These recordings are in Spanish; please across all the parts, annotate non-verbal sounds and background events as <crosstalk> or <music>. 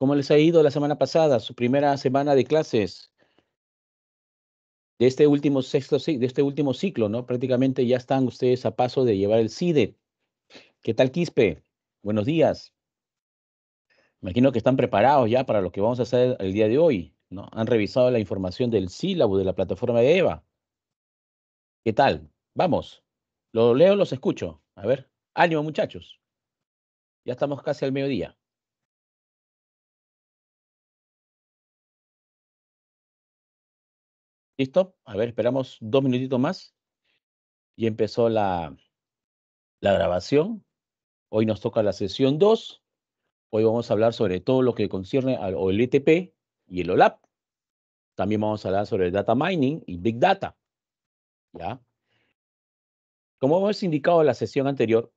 ¿Cómo les ha ido la semana pasada, su primera semana de clases? De este último sexto, de este último ciclo, ¿no? Prácticamente ya están ustedes a paso de llevar el CIDE. ¿Qué tal, Quispe? Buenos días. Imagino que están preparados ya para lo que vamos a hacer el día de hoy, ¿no? Han revisado la información del sílabo de la plataforma de EVA. ¿Qué tal? Vamos. Lo leo, los escucho. A ver. Ánimo, muchachos. Ya estamos casi al mediodía. ¿Listo? A ver, esperamos dos minutitos más. Y empezó la, la grabación. Hoy nos toca la sesión 2. Hoy vamos a hablar sobre todo lo que concierne al OLTP e y el OLAP. También vamos a hablar sobre el data mining y big data. ¿Ya? Como hemos indicado en la sesión anterior,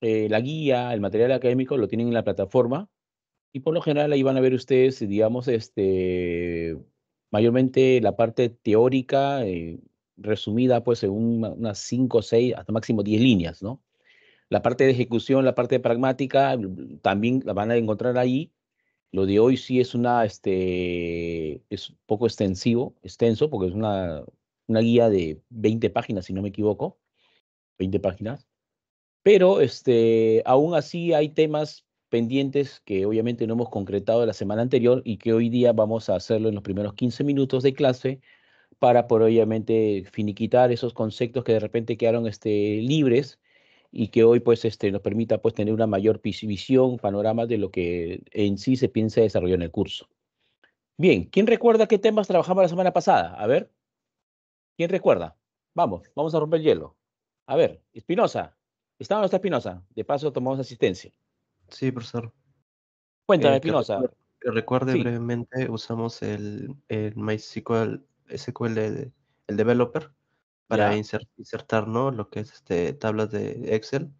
eh, la guía, el material académico lo tienen en la plataforma y por lo general ahí van a ver ustedes, digamos, este, mayormente la parte teórica eh, resumida pues en unas 5, 6, hasta máximo 10 líneas, ¿no? La parte de ejecución, la parte pragmática, mm, también la van a encontrar ahí. Lo de hoy sí es una, este, es un poco extensivo, extenso, porque es una, una guía de 20 páginas, si no me equivoco, 20 páginas. Pero este, aún así hay temas pendientes que obviamente no hemos concretado la semana anterior y que hoy día vamos a hacerlo en los primeros 15 minutos de clase para por obviamente finiquitar esos conceptos que de repente quedaron este, libres y que hoy pues este, nos permita pues tener una mayor visión, panorama de lo que en sí se piensa desarrollar en el curso. Bien, ¿quién recuerda qué temas trabajamos la semana pasada? A ver, ¿quién recuerda? Vamos, vamos a romper el hielo. A ver, Espinosa, ¿está o no Espinosa? De paso tomamos asistencia. Sí, profesor. Cuéntame, eh, recuerde brevemente, usamos el, el MySQL, SQL, el, developer, para insertar ¿no? lo que es este, tablas de Excel.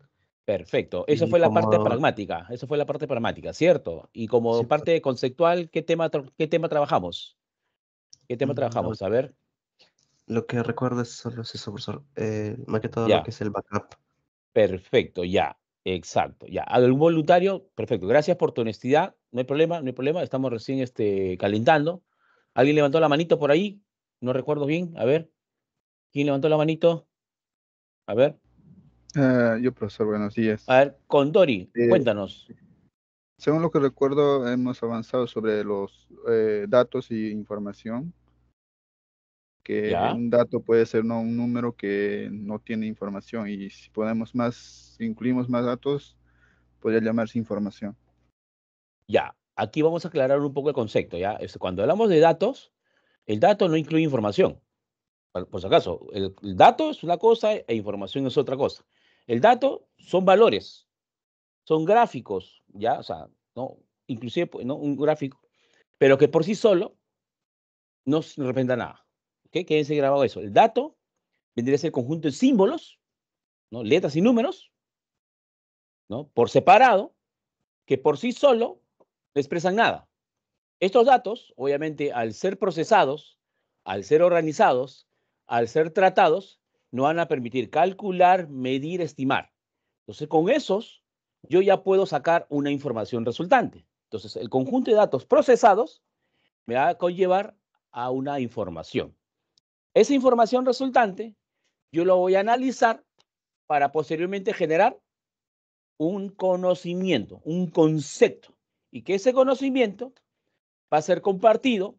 Perfecto. Eso fue la parte pragmática. Eso fue la parte pragmática, ¿cierto? Y como parte conceptual, ¿qué tema, ¿qué tema trabajamos? ¿Qué tema mm, trabajamos? A ver. Lo que recuerdo es solo eso, profesor. Eh, maquetado lo que es el backup. Perfecto, ya. Exacto, ya. ¿Algún voluntario? Perfecto, gracias por tu honestidad. No hay problema, no hay problema. Estamos recién este, calentando. ¿Alguien levantó la manito por ahí? No recuerdo bien. A ver. ¿Quién levantó la manito? A ver. Ah, yo, profesor, buenos días. A ver, con eh, cuéntanos. Según lo que recuerdo, hemos avanzado sobre los eh, datos y información que un dato puede ser un número que no tiene información y si ponemos más, incluimos más datos, podría llamarse información. Ya, aquí vamos a aclarar un poco el concepto, ¿ya? Cuando hablamos de datos, el dato no incluye información. Por, si acaso, el, dato es una cosa e información es otra cosa. El dato son valores, son gráficos, ¿ya? O sea, ¿no? inclusive pues, ¿no? un gráfico, pero que por sí solo no representa nada. ¿Qué Quédense grabado eso. El dato vendría a ser el conjunto de símbolos, ¿no? Letras y números, ¿no? Por separado, que por sí solo no expresan nada. Estos datos, obviamente, al ser procesados, al ser organizados, al ser tratados, no van a permitir calcular, medir, estimar. Entonces, con esos, yo ya puedo sacar una información resultante. Entonces, el conjunto de datos procesados me va a conllevar a una información. Esa información resultante yo lo voy a analizar para posteriormente generar un conocimiento, un concepto, y que ese conocimiento va a ser compartido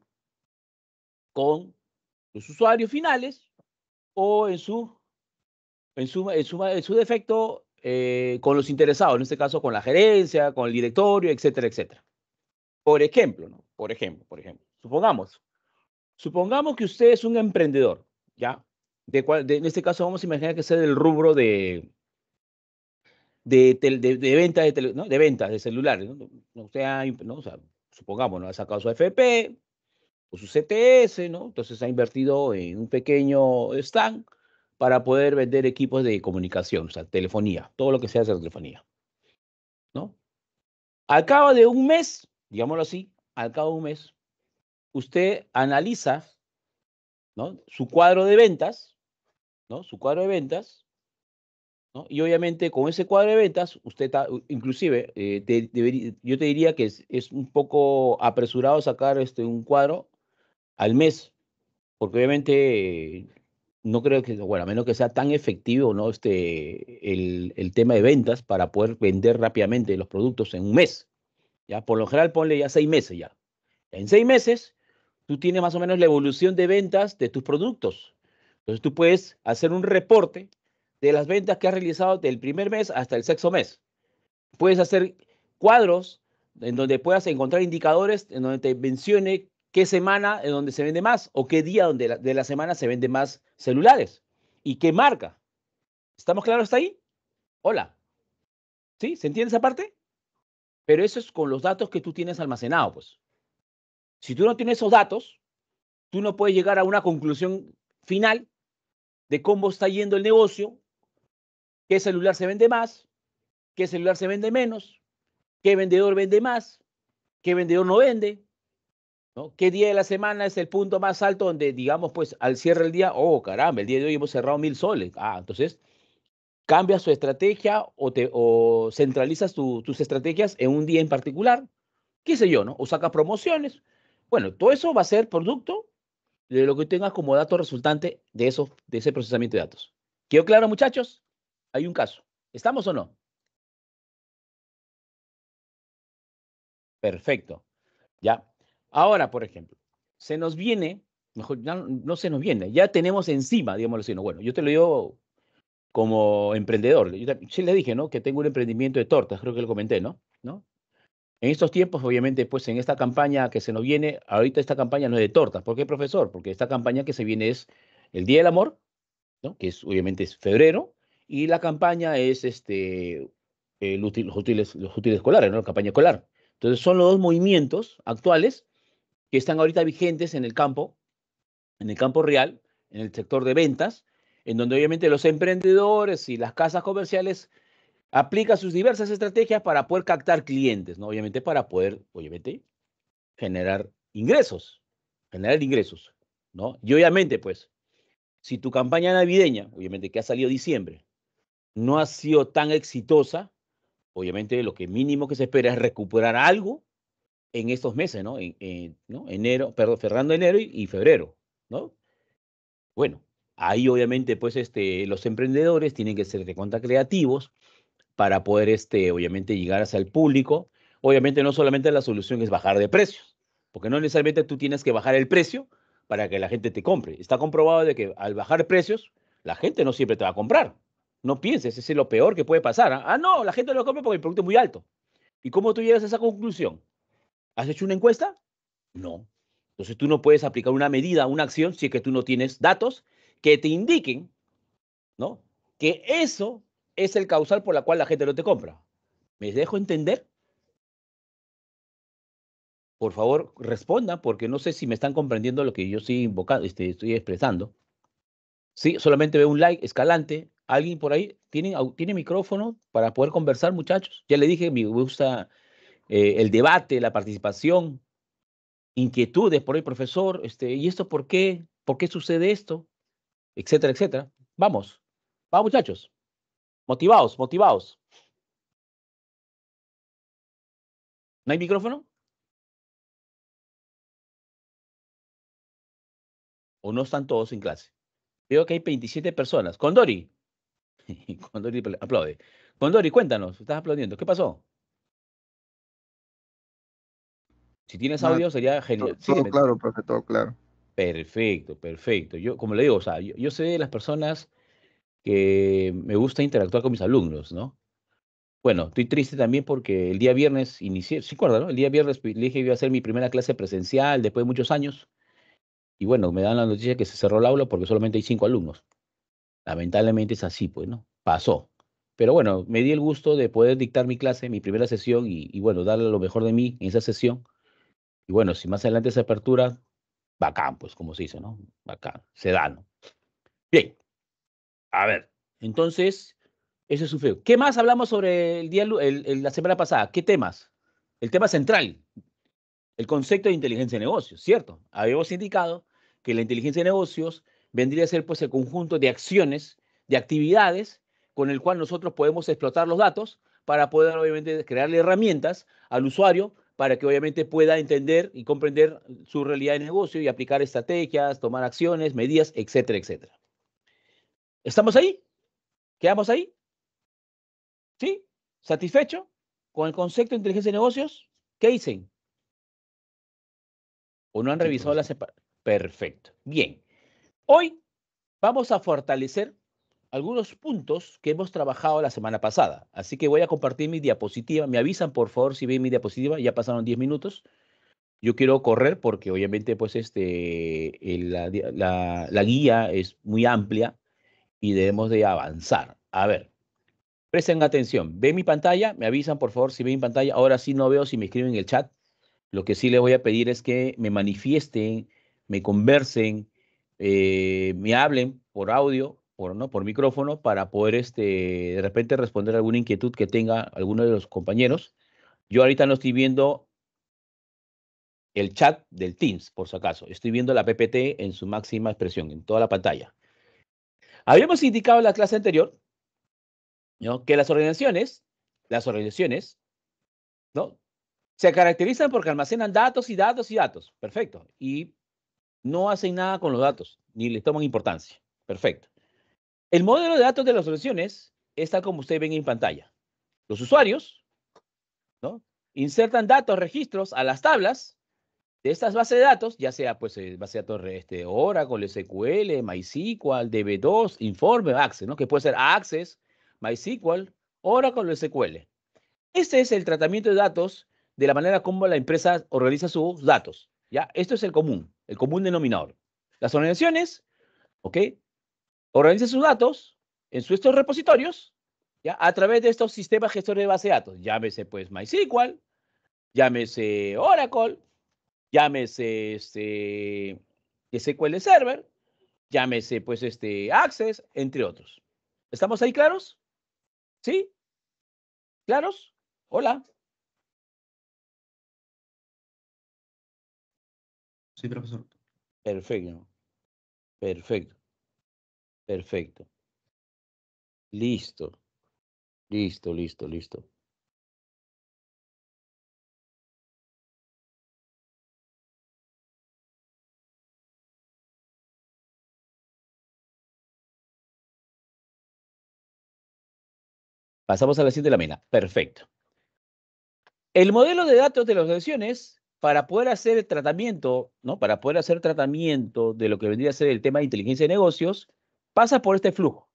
con los usuarios finales o en su, en en defecto eh, con los interesados, en este caso con la gerencia, con el directorio, etcétera, etcétera. Por ejemplo, ¿no? Por ejemplo, por ejemplo. Supongamos, Supongamos que usted es un emprendedor, ¿ya? De, en este caso vamos a imaginar que es del rubro de, de, de, de, de ventas de celulares. ¿no? Usted ha, O sea, supongamos, ¿no? ha sacado su FP o su CTS, ¿no? Entonces ha invertido en un pequeño stand para poder vender equipos de comunicación, o sea, telefonía, todo lo que sea de telefonía, ¿no? Al cabo de un mes, digámoslo así, al cabo de un mes, usted analiza ¿no? su cuadro de ventas, ¿no? su cuadro de ventas, ¿no? y obviamente con ese cuadro de ventas, usted está, inclusive, eh, yo te diría que es, un poco apresurado sacar este, un cuadro al mes, porque obviamente eh, no creo que, bueno, a menos que sea tan efectivo ¿no? este, el, el, tema de ventas para poder vender rápidamente los productos en un mes. ¿ya? Por lo general, ponle ya seis meses ya. En seis meses, tú tienes más o menos la evolución de ventas de tus productos. Entonces tú puedes hacer un reporte de las ventas que has realizado del primer mes hasta el sexto mes. Puedes hacer cuadros en donde puedas encontrar indicadores en donde te mencione qué semana en donde se vende más o qué día de la semana se vende más celulares y qué marca. ¿Estamos claros hasta ahí? Hola. ¿Sí? ¿Se entiende esa parte? Pero eso es con los datos que tú tienes almacenados, pues. Si tú no tienes esos datos, tú no puedes llegar a una conclusión final de cómo está yendo el negocio, qué celular se vende más, qué celular se vende menos, qué vendedor vende más, qué vendedor no vende, ¿no? qué día de la semana es el punto más alto donde, digamos, pues al cierre del día, oh, caramba, el día de hoy hemos cerrado mil soles. Ah, entonces cambias tu estrategia o, te, centralizas tus estrategias en un día en particular, qué sé yo, ¿no? O sacas promociones. Bueno, todo eso va a ser producto de lo que tengas como dato resultante de, de ese procesamiento de datos. ¿Quedó claro, muchachos? Hay un caso. ¿Estamos o no? Perfecto. Ya. Ahora, por ejemplo, se nos viene, mejor, no, no se nos viene, ya tenemos encima, digamos, así. bueno, yo te lo digo como emprendedor. Yo le dije, ¿no? Que tengo un emprendimiento de tortas, creo que lo comenté, ¿no? ¿No? En estos tiempos, obviamente, pues en esta campaña que se nos viene, ahorita esta campaña no es de tortas. ¿Por qué, profesor? Porque esta campaña que se viene es el Día del Amor, ¿no? que es obviamente es febrero, y la campaña es este, el los, útiles, los útiles escolares, ¿no? la campaña escolar. Entonces son los dos movimientos actuales que están ahorita vigentes en el campo, en el campo real, en el sector de ventas, en donde obviamente los emprendedores y las casas comerciales aplica sus diversas estrategias para poder captar clientes, ¿no? Obviamente para poder, obviamente, generar ingresos, generar ingresos, ¿no? Y obviamente, pues, si tu campaña navideña, obviamente que ha salido diciembre, no ha sido tan exitosa, obviamente lo que mínimo que se espera es recuperar algo en estos meses, ¿no? En, enero, perdón, cerrando enero y, febrero, ¿no? Bueno, ahí obviamente pues este, los emprendedores tienen que ser de cuenta creativos para poder, este, obviamente, llegar hacia el público. Obviamente, no solamente la solución es bajar de precios, porque no necesariamente tú tienes que bajar el precio para que la gente te compre. Está comprobado de que al bajar precios, la gente no siempre te va a comprar. No pienses, ese es lo peor que puede pasar. Ah, ah no, la gente no lo compra porque el producto es muy alto. ¿Y cómo tú llegas a esa conclusión? ¿Has hecho una encuesta? No. Entonces tú no puedes aplicar una medida, una acción, si es que tú no tienes datos que te indiquen, ¿no? Que eso es el causal por la cual la gente no te compra. ¿Me dejo entender? Por favor, responda, porque no sé si me están comprendiendo lo que yo estoy invocando, este, estoy expresando. Sí, solamente veo un like, escalante. ¿Alguien por ahí? ¿Tiene, ¿Tiene micrófono para poder conversar, muchachos? Ya le dije, me gusta eh, el debate, la participación, inquietudes por el profesor, este, ¿y esto por qué? ¿Por qué sucede esto? Etcétera, etcétera. Vamos, vamos, muchachos. Motivaos, motivados. ¿No hay micrófono? ¿O no están todos en clase? Veo que hay 27 personas. Condori. <laughs> Condori aplaude. Condori, cuéntanos. Estás aplaudiendo. ¿Qué pasó? Si tienes audio, sería genial. Todo, sí, claro, profe, todo claro. Perfecto, perfecto. Yo, como le digo, o sea, yo, yo sé de las personas que me gusta interactuar con mis alumnos, ¿no? Bueno, estoy triste también porque el día viernes inicié, sí, acuerdan, El día viernes le dije que iba a hacer mi primera clase presencial después de muchos años. Y bueno, me dan la noticia que se cerró el aula porque solamente hay cinco alumnos. Lamentablemente es así, pues, ¿no? Pasó. Pero bueno, me di el gusto de poder dictar mi clase, mi primera sesión, y, y bueno, darle lo mejor de mí en esa sesión. Y bueno, si más adelante se apertura, bacán, pues, como se dice, ¿no? Bacán, se da, ¿no? Bien, a ver, entonces, eso es su feo. ¿Qué más hablamos sobre el día, la semana pasada? ¿Qué temas? El tema central, el concepto de inteligencia de negocios, ¿cierto? Habíamos indicado que la inteligencia de negocios vendría a ser pues el conjunto de acciones, de actividades con el cual nosotros podemos explotar los datos para poder obviamente crearle herramientas al usuario para que obviamente pueda entender y comprender su realidad de negocio y aplicar estrategias, tomar acciones, medidas, etcétera, etcétera. ¿Estamos ahí? ¿Quedamos ahí? ¿Sí? ¿Satisfecho con el concepto de inteligencia de negocios? ¿Qué dicen? ¿O no han revisado la separación? Perfecto. Bien. Hoy vamos a fortalecer algunos puntos que hemos trabajado la semana pasada. Así que voy a compartir mi diapositiva. Me avisan, por favor, si ven mi diapositiva. Ya pasaron 10 minutos. Yo quiero correr porque obviamente pues este, la guía es muy amplia y debemos de avanzar. A ver, presten atención. ¿Ven mi pantalla? Me avisan, por favor, si ven mi pantalla. Ahora sí no veo si me escriben en el chat. Lo que sí les voy a pedir es que me manifiesten, me conversen, eh, me hablen por audio, por, ¿no? por micrófono, para poder este, de repente responder alguna inquietud que tenga alguno de los compañeros. Yo ahorita no estoy viendo el chat del Teams, por si acaso. Estoy viendo la PPT en su máxima expresión, en toda la pantalla. Habíamos indicado en la clase anterior que las organizaciones, las organizaciones, ¿no? Se caracterizan porque almacenan datos y datos y datos. Perfecto. Y no hacen nada con los datos, ni les toman importancia. Perfecto. El modelo de datos de las organizaciones está como ustedes ven en pantalla. Los usuarios ¿no? insertan datos, registros a las tablas estas bases de datos, ya sea pues eh, base de datos este, Oracle, SQL, MySQL, DB2, Informe, Access, ¿no? que puede ser Access, MySQL, Oracle SQL. Este es el tratamiento de datos de la manera como la empresa organiza sus datos. ¿ya? Esto es el común, el común denominador. Las organizaciones, ¿ok? Organizan sus datos en sus estos repositorios ¿ya? a través de estos sistemas gestores de base de datos. Llámese pues MySQL, llámese Oracle, llámese este, SQL Server, llámese pues este Access, entre otros. ¿Estamos ahí claros? ¿Sí? ¿Claros? Hola. Sí, profesor. Perfecto. Perfecto. Perfecto. Listo. Listo, listo, listo. Pasamos a la siguiente lámina. Perfecto. El modelo de datos de las lesiones para poder hacer tratamiento, ¿no? Para poder hacer tratamiento de lo que vendría a ser el tema de inteligencia de negocios, pasa por este flujo.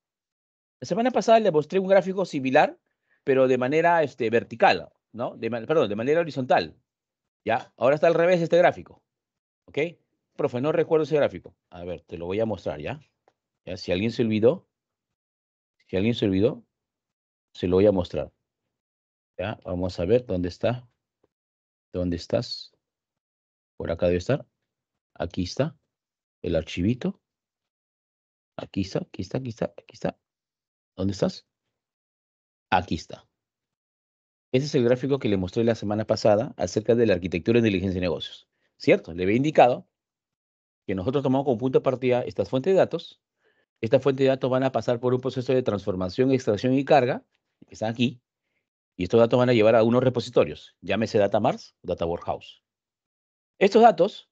La semana pasada le mostré un gráfico similar, pero de manera este, vertical, ¿no? De, perdón, de manera horizontal. ¿Ya? Ahora está al revés este gráfico. ¿Ok? Profe, no recuerdo ese gráfico. A ver, te lo voy a mostrar, ¿ya? ¿Ya? Si alguien se olvidó, si alguien se olvidó, se lo voy a mostrar. ¿Ya? Vamos a ver dónde está. ¿Dónde estás? Por acá debe estar. Aquí está el archivito. Aquí está, aquí está, aquí está, aquí está. ¿Dónde estás? Aquí está. Ese es el gráfico que le mostré la semana pasada acerca de la arquitectura de inteligencia de negocios. ¿Cierto? Le había indicado que nosotros tomamos como punto de partida estas fuentes de datos. Estas fuentes de datos van a pasar por un proceso de transformación, extracción y carga que están aquí, y estos datos van a llevar a unos repositorios, llámese Data Mars Data Warehouse. Estos datos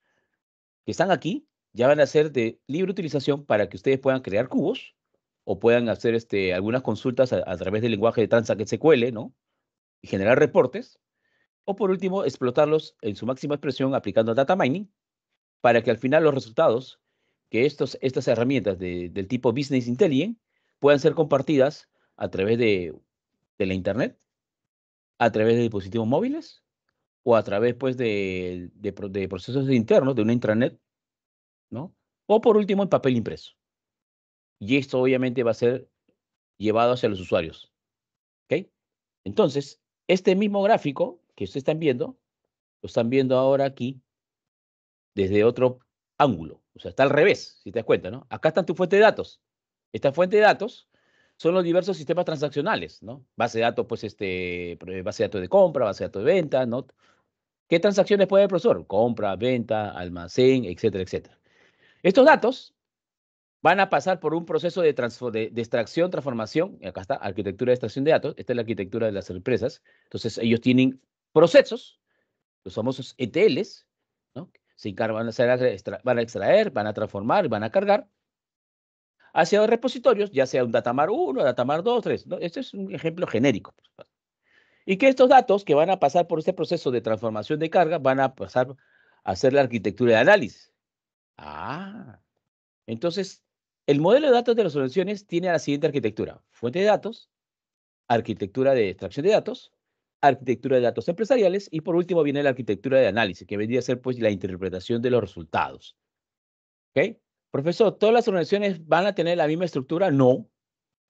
que están aquí ya van a ser de libre utilización para que ustedes puedan crear cubos o puedan hacer este, algunas consultas a, través del lenguaje de Transact SQL, ¿no? Y generar reportes. O por último, explotarlos en su máxima expresión aplicando data mining para que al final los resultados que estos, estas herramientas del tipo Business Intelligence puedan ser compartidas a través de de la Internet a través de dispositivos móviles o a través pues, de, procesos internos de una intranet, ¿no? O por último, en papel impreso. Y esto obviamente va a ser llevado hacia los usuarios. ¿Ok? Entonces, este mismo gráfico que ustedes están viendo, lo están viendo ahora aquí desde otro ángulo. O sea, está al revés, si te das cuenta, ¿no? Acá están tu fuente de datos. Esta fuente de datos son los diversos sistemas transaccionales, ¿no? Base de datos, pues, este, eh, base de datos de compra, base de datos de venta, ¿no? ¿Qué transacciones puede el profesor? Compra, venta, almacén, etcétera, etcétera. Estos datos van a pasar por un proceso de, extracción, transformación, acá está, arquitectura de extracción de datos, esta es la arquitectura de las empresas, entonces ellos tienen procesos, los famosos ETLs, ¿no? Se van a extraer, van a transformar, van a cargar, hacia los repositorios, ya sea un datamar 1, datamar 2, 3. ¿no? Este es un ejemplo genérico. Y que estos datos que van a pasar por este proceso de transformación de carga van a pasar a hacer la arquitectura de análisis. Ah, entonces el modelo de datos de las soluciones tiene la siguiente arquitectura. Fuente de datos, arquitectura de extracción de datos, arquitectura de datos empresariales y por último viene la arquitectura de análisis, que vendría a ser pues la interpretación de los resultados. ¿Ok? Profesor, ¿todas las organizaciones van a tener la misma estructura? No,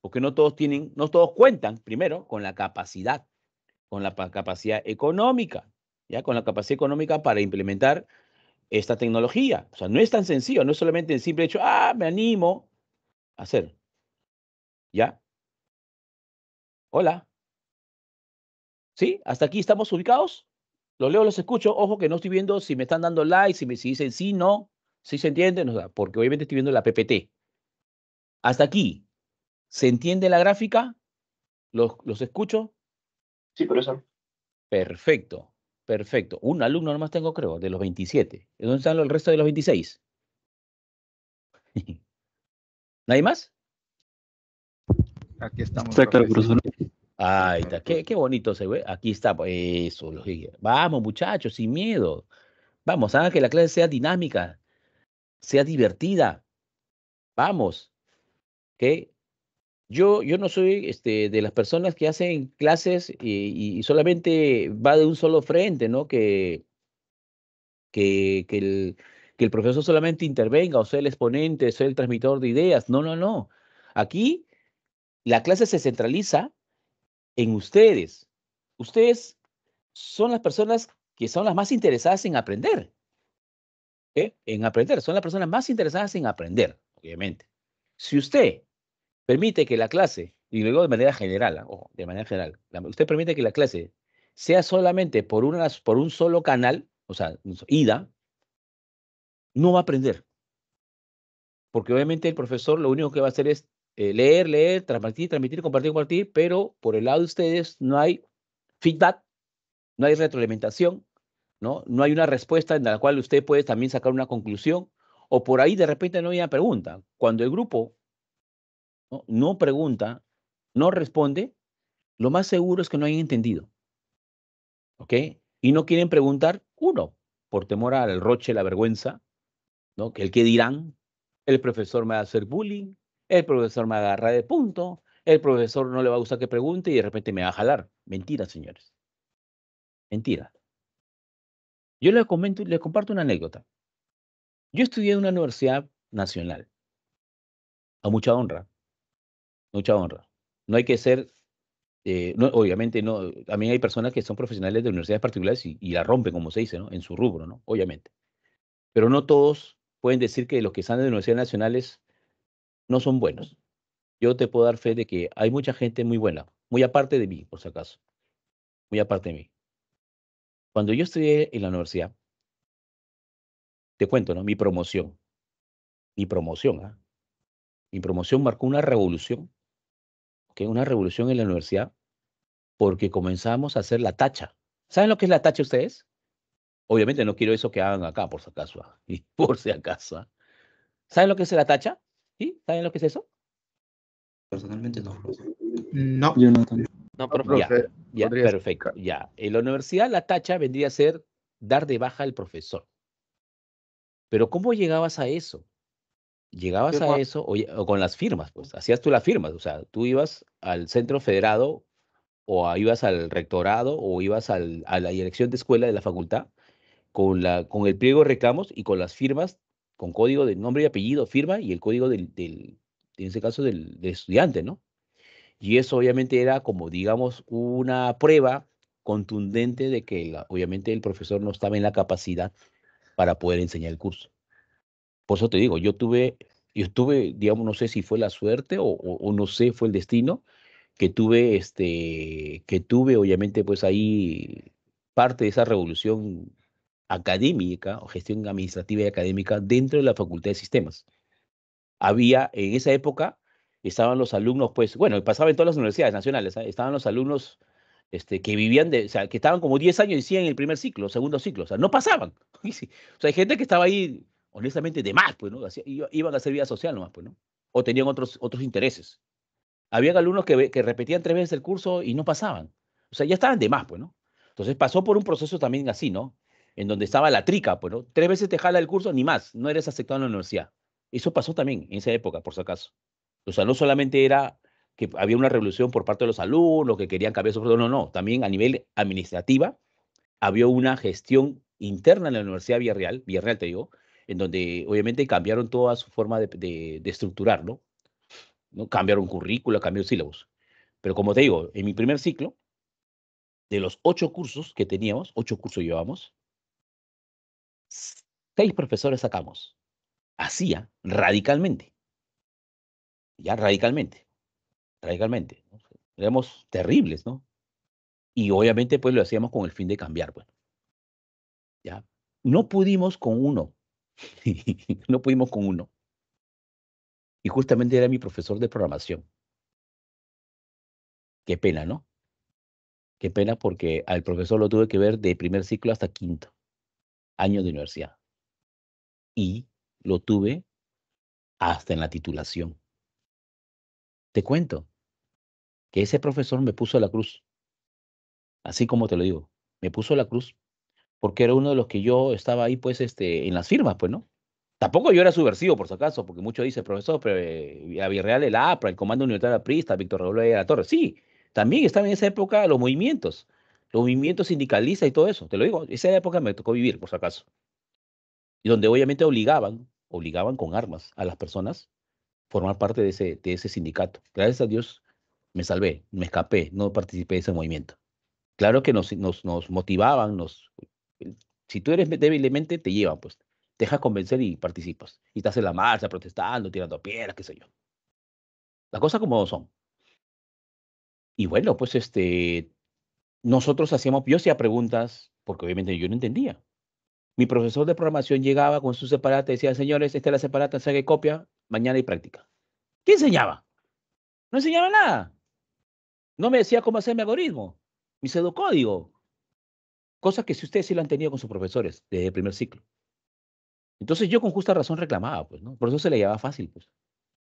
porque no todos tienen, no todos cuentan, primero, con la capacidad, con la capacidad económica, ya con la capacidad económica para implementar esta tecnología. O sea, no es tan sencillo, no es solamente el simple hecho, ah, me animo a hacer. ¿Ya? Hola. ¿Sí? ¿Hasta aquí estamos ubicados? Los leo, los escucho. Ojo que no estoy viendo si me están dando like, si me si dicen sí, no. ¿Sí se entiende? porque obviamente estoy viendo la PPT. Hasta aquí. ¿Se entiende la gráfica? ¿Los, los escucho? Sí, profesor. Perfecto, perfecto. Un alumno nomás tengo, creo, de los 27. ¿Dónde están el resto de los 26? <laughs> ¿Nadie más? Aquí estamos. Está está. Qué, bonito se ve. Aquí está. Pues, eso, los Vamos, muchachos, sin miedo. Vamos, hagan que la clase sea dinámica sea divertida. Vamos. Que Yo, yo no soy este, de las personas que hacen clases y, solamente va de un solo frente, ¿no? Que, que, que, el, profesor solamente intervenga o sea el exponente, o sea el transmitor de ideas. No, no, no. Aquí la clase se centraliza en ustedes. Ustedes son las personas que son las más interesadas en aprender. ¿eh? en aprender. Son las personas más interesadas en aprender, obviamente. Si usted permite que la clase, y luego de manera general, ah, o de manera general, usted permite que la clase sea solamente por, una, por un solo canal, o sea, ida, no va a aprender. Porque obviamente el profesor lo único que va a hacer es eh, leer, leer, transmitir, transmitir, compartir, compartir, pero por el lado de ustedes no hay feedback, no hay retroalimentación, ¿no? No hay una respuesta en la cual usted puede también sacar una conclusión o por ahí de repente no hay una pregunta. Cuando el grupo no, pregunta, no responde, lo más seguro es que no hayan entendido. ¿Ok? Y no quieren preguntar, uno, por temor al roche, la vergüenza, ¿no? Que el que dirán, el profesor me va a hacer bullying, el profesor me agarra de punto, el profesor no le va a gustar que pregunte y de repente me va a jalar. Mentira, señores. Mentira. Yo les, comento, les comparto una anécdota. Yo estudié en una universidad nacional, a mucha honra, mucha honra. No hay que ser, eh, no, obviamente, no, también hay personas que son profesionales de universidades particulares y, la rompen, como se dice, ¿no? en su rubro, ¿no? obviamente. Pero no todos pueden decir que los que salen de universidades nacionales no son buenos. Yo te puedo dar fe de que hay mucha gente muy buena, muy aparte de mí, por si acaso, muy aparte de mí. Cuando yo estudié en la universidad, te cuento, ¿no? Mi promoción, mi promoción, ¿ah? Mi promoción marcó una revolución, ¿ok? Una revolución en la universidad porque comenzamos a hacer la tacha. ¿Saben lo que es la tacha ustedes? Obviamente no quiero eso que hagan acá, por si acaso, ¿ah? <laughs> y por si acaso. ¿ah? ¿Saben lo que es la tacha? ¿Sí? ¿Saben lo que es eso? Personalmente no. No. Yo no también. No, profe, ya, ya perfecto, ya. En la universidad la tacha vendría a ser dar de baja al profesor. Pero ¿cómo llegabas a eso? Llegabas a eso o, con las firmas, pues. Hacías tú las firmas, o sea, tú ibas al centro federado o ibas al rectorado o ibas a la dirección de escuela de la facultad con, la, con el pliego de reclamos y con las firmas, con código de nombre y apellido, firma y el código del, en ese caso, del estudiante, ¿no? Y eso obviamente era como, digamos, una prueba contundente de que obviamente el profesor no estaba en la capacidad para poder enseñar el curso. Por eso te digo, yo tuve, yo tuve, digamos, no sé si fue la suerte o, o no sé, fue el destino, que tuve, este, que tuve obviamente pues ahí parte de esa revolución académica o gestión administrativa y académica dentro de la Facultad de Sistemas. Había en esa época estaban los alumnos, pues, bueno, pasaba en todas las universidades nacionales, ¿ah? estaban los alumnos este, que vivían, de, o sea, que estaban como 10 años y 100 en el primer ciclo, segundo ciclo, o sea, no pasaban. <laughs> o sea, hay gente que estaba ahí, honestamente, de más, pues, ¿no? iban a hacer vida social nomás, pues, ¿no? O tenían otros, otros intereses. Habían alumnos que, que repetían tres veces el curso y no pasaban. O sea, ya estaban de más, pues, ¿no? Entonces pasó por un proceso también así, ¿no? En donde estaba la trica, pues, ¿no? Tres veces te jala el curso, ni más, no eres aceptado en la universidad. Eso pasó también en esa época, por si acaso. O sea, no solamente era que había una revolución por parte de los alumnos que querían cambiar su no, no, también a nivel administrativa había una gestión interna en la Universidad de Villarreal, Villarreal te digo, en donde obviamente cambiaron toda su forma de, de, estructurar, ¿no? Cambiaron currícula, cambiaron sílabos. Pero como te digo, en mi primer ciclo, de los ocho cursos que teníamos, ocho cursos llevamos, seis profesores sacamos. Hacía radicalmente ya radicalmente, radicalmente. ¿no? Éramos terribles, ¿no? Y obviamente pues lo hacíamos con el fin de cambiar, bueno. Pues. Ya, no pudimos con uno, <laughs> no pudimos con uno. Y justamente era mi profesor de programación. Qué pena, ¿no? Qué pena porque al profesor lo tuve que ver de primer ciclo hasta quinto año de universidad. Y lo tuve hasta en la titulación. Te cuento que ese profesor me puso la cruz, así como te lo digo, me puso la cruz porque era uno de los que yo estaba ahí, pues, este, en las firmas, pues, ¿no? Tampoco yo era subversivo, por si acaso, porque muchos dicen, profesor, pero eh, a Virreal el APRA, el Comando Universitario Aprista, Víctor Raúl de la Torre. Sí, también estaba en esa época los movimientos, los movimientos sindicalistas y todo eso. Te lo digo, esa época me tocó vivir, por si acaso. Y donde obviamente obligaban, obligaban con armas a las personas formar parte de ese, de ese sindicato. Gracias a Dios me salvé, me escapé, no participé de ese movimiento. Claro que nos, nos, motivaban, nos, si tú eres débilmente, te llevan, pues, te dejas convencer y participas. Y estás en la marcha, protestando, tirando piedras, qué sé yo. Las cosas como son. Y bueno, pues este, nosotros hacíamos, yo hacía preguntas, porque obviamente yo no entendía. Mi profesor de programación llegaba con su separata y decía, señores, esta es la separata, saque copia, mañana hay práctica. ¿Qué enseñaba? No enseñaba nada. No me decía cómo hacer mi algoritmo, mi pseudocódigo. Cosas que si ustedes sí lo han tenido con sus profesores desde el primer ciclo. Entonces yo con justa razón reclamaba, pues, ¿no? Por eso se le llevaba fácil, pues.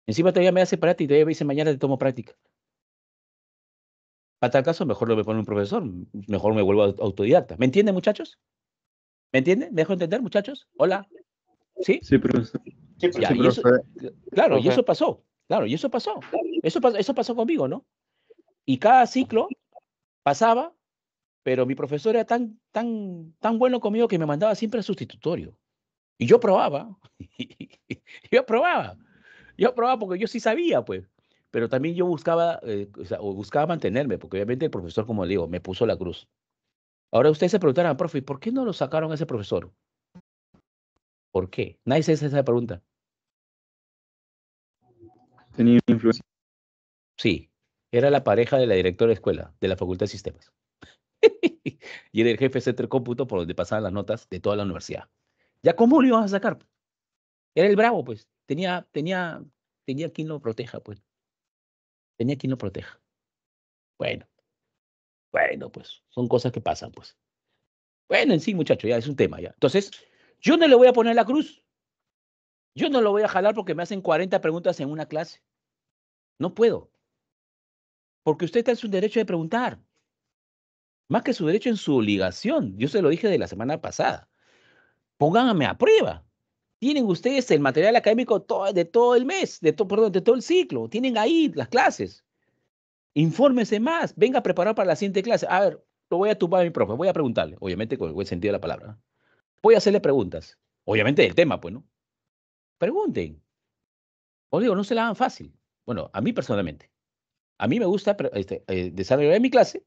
Encima todavía me hace práctica y todavía me dice mañana te tomo práctica. Para tal caso, mejor lo me pone un profesor, mejor me vuelvo autodidacta. ¿Me entienden, muchachos? ¿Me entienden? ¿Me dejo entender, muchachos? Hola. ¿Sí? Sí, profesor. Claro, y eso pasó. Claro, y eso pasó. Eso, pasó, eso pasó conmigo, ¿no? Y cada ciclo pasaba, pero mi profesor era tan, tan, tan bueno conmigo que me mandaba siempre a sustitutorio. Y yo probaba. <laughs> yo probaba. Yo probaba porque yo sí sabía, pues. Pero también yo buscaba, eh, o, buscaba mantenerme, porque obviamente el profesor, como le digo, me puso la cruz. Ahora ustedes se preguntarán, profe, ¿por qué no lo sacaron a ese profesor? ¿Por qué? Nadie se hace esa pregunta. Sí, era la pareja de la directora de escuela de la Facultad de Sistemas. <laughs> y era el jefe de de Cómputo por donde pasaban las notas de toda la universidad. ¿Ya cómo lo iban a sacar? Era el bravo, pues. Tenía, tenía, tenía quien lo proteja, pues. Tenía quien lo proteja. Bueno. Bueno, pues. Son cosas que pasan, pues. Bueno, en sí, muchachos, ya es un tema, ya. Entonces, yo no le voy a poner la cruz. Yo no lo voy a jalar porque me hacen 40 preguntas en una clase. No puedo. Porque usted tiene su derecho de preguntar. Más que su derecho, en su obligación. Yo se lo dije de la semana pasada. Pónganme a prueba. Tienen ustedes el material académico de todo el mes, de todo, todo el ciclo. Tienen ahí las clases. Infórmese más. Venga a preparar para la siguiente clase. A ver, lo voy a tumbar a mi profe. Voy a preguntarle. Obviamente con el buen sentido de la palabra. Voy a hacerle preguntas. Obviamente del tema, pues, ¿no? Pregunten. Os digo, no se la hagan fácil bueno, a mí personalmente, a mí me gusta este, eh, desarrollar mi clase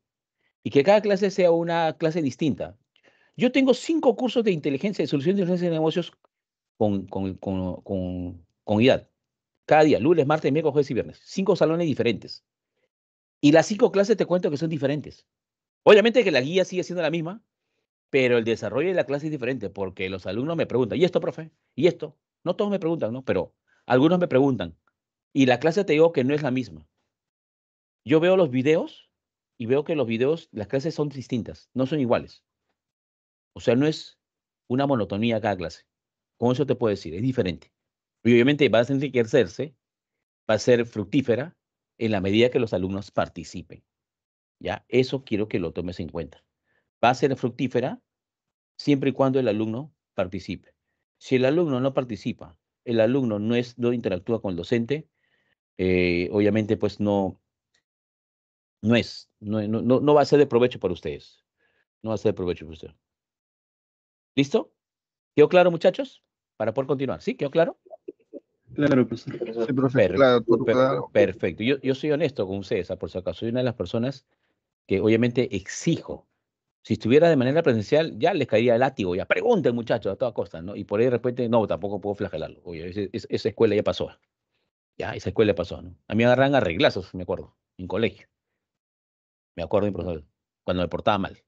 y que cada clase sea una clase distinta. Yo tengo cinco cursos de inteligencia, y solución de inteligencia de negocios con, con, con Cada día, lunes, martes, miércoles, jueves y viernes. Cinco salones diferentes. Y las cinco clases te cuento que son diferentes. Obviamente que la guía sigue siendo la misma, pero el desarrollo de la clase es diferente porque los alumnos me preguntan, ¿y esto, profe? ¿Y esto? No todos me preguntan, ¿no? Pero algunos me preguntan, y la clase te digo que no es la misma. Yo veo los videos y veo que los videos, las clases son distintas, no son iguales. O sea, no es una monotonía cada clase. Con eso te puedo decir, es diferente. Y obviamente va a enriquecerse, va a ser fructífera en la medida que los alumnos participen. Ya, eso quiero que lo tomes en cuenta. Va a ser fructífera siempre y cuando el alumno participe. Si el alumno no participa, el alumno no, es, no interactúa con el docente, eh, obviamente pues no, no es, no, no, no, va a ser de provecho para ustedes. No va a ser de provecho para ustedes. ¿Listo? ¿Quedó claro, muchachos? Para poder continuar. ¿Sí? ¿Quedó claro? Claro, perfecto, claro, perfecto. Yo, yo, soy honesto con ustedes, por si acaso. Soy una de las personas que obviamente exijo. Si estuviera de manera presencial, ya les caería el látigo, ya pregunten, muchachos, a toda costa, ¿no? Y por ahí de repente, no, tampoco puedo flagelarlo. esa escuela ya pasó. Ya, esa escuela pasó, ¿no? A mí me agarran arreglazos, me acuerdo, en colegio. Me acuerdo, profesor, cuando me portaba mal.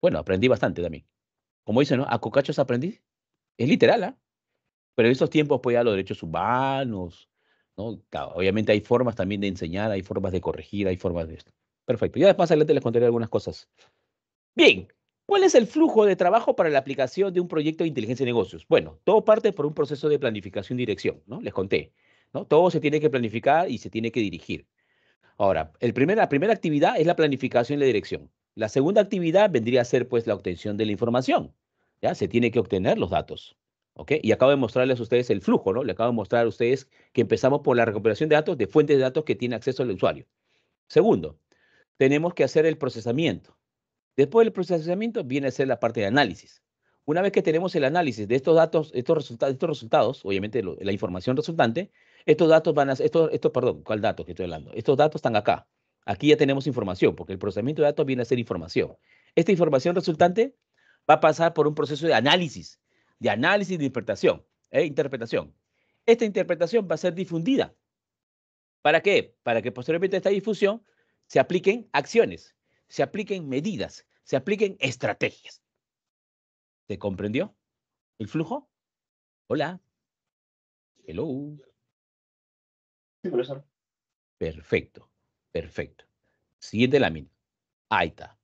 Bueno, aprendí bastante también. Como dicen, ¿no? A cocachos aprendí. Es literal, ¿ah? Pero en esos tiempos, pues, ya los derechos humanos, ¿no? Obviamente hay formas también de enseñar, hay formas de corregir, hay formas de esto. Perfecto. Ya después adelante les contaré algunas cosas. Bien, ¿Cuál es el flujo de trabajo para la aplicación de un proyecto de inteligencia de negocios? Bueno, todo parte por un proceso de planificación y dirección, ¿no? Les conté. Todo se tiene que planificar y se tiene que dirigir. Ahora, la primera actividad es la planificación y la dirección. La segunda actividad vendría a ser pues la obtención de la información. Ya se tiene que obtener los datos. Y acabo de mostrarles a ustedes el flujo, ¿no? Le acabo de mostrar a ustedes que empezamos por la recuperación de datos de fuentes de datos que tiene acceso el usuario. Segundo, tenemos que hacer el procesamiento. Después del procesamiento viene a ser la parte de análisis. Una vez que tenemos el análisis de estos datos, estos, estos resultados, obviamente la información resultante, estos datos van a, estos, esto, perdón, ¿cuál dato que estoy hablando? Estos datos están acá. Aquí ya tenemos información, porque el procesamiento de datos viene a ser información. Esta información resultante va a pasar por un proceso de análisis, de análisis de interpretación, ¿eh? interpretación. Esta interpretación va a ser difundida. ¿Para qué? Para que posteriormente a esta difusión se apliquen acciones, se apliquen medidas, se apliquen estrategias. ¿Se comprendió el flujo? Hola. Hello. Sí, profesor. Perfecto, perfecto. Siguiente lámina. Ahí está.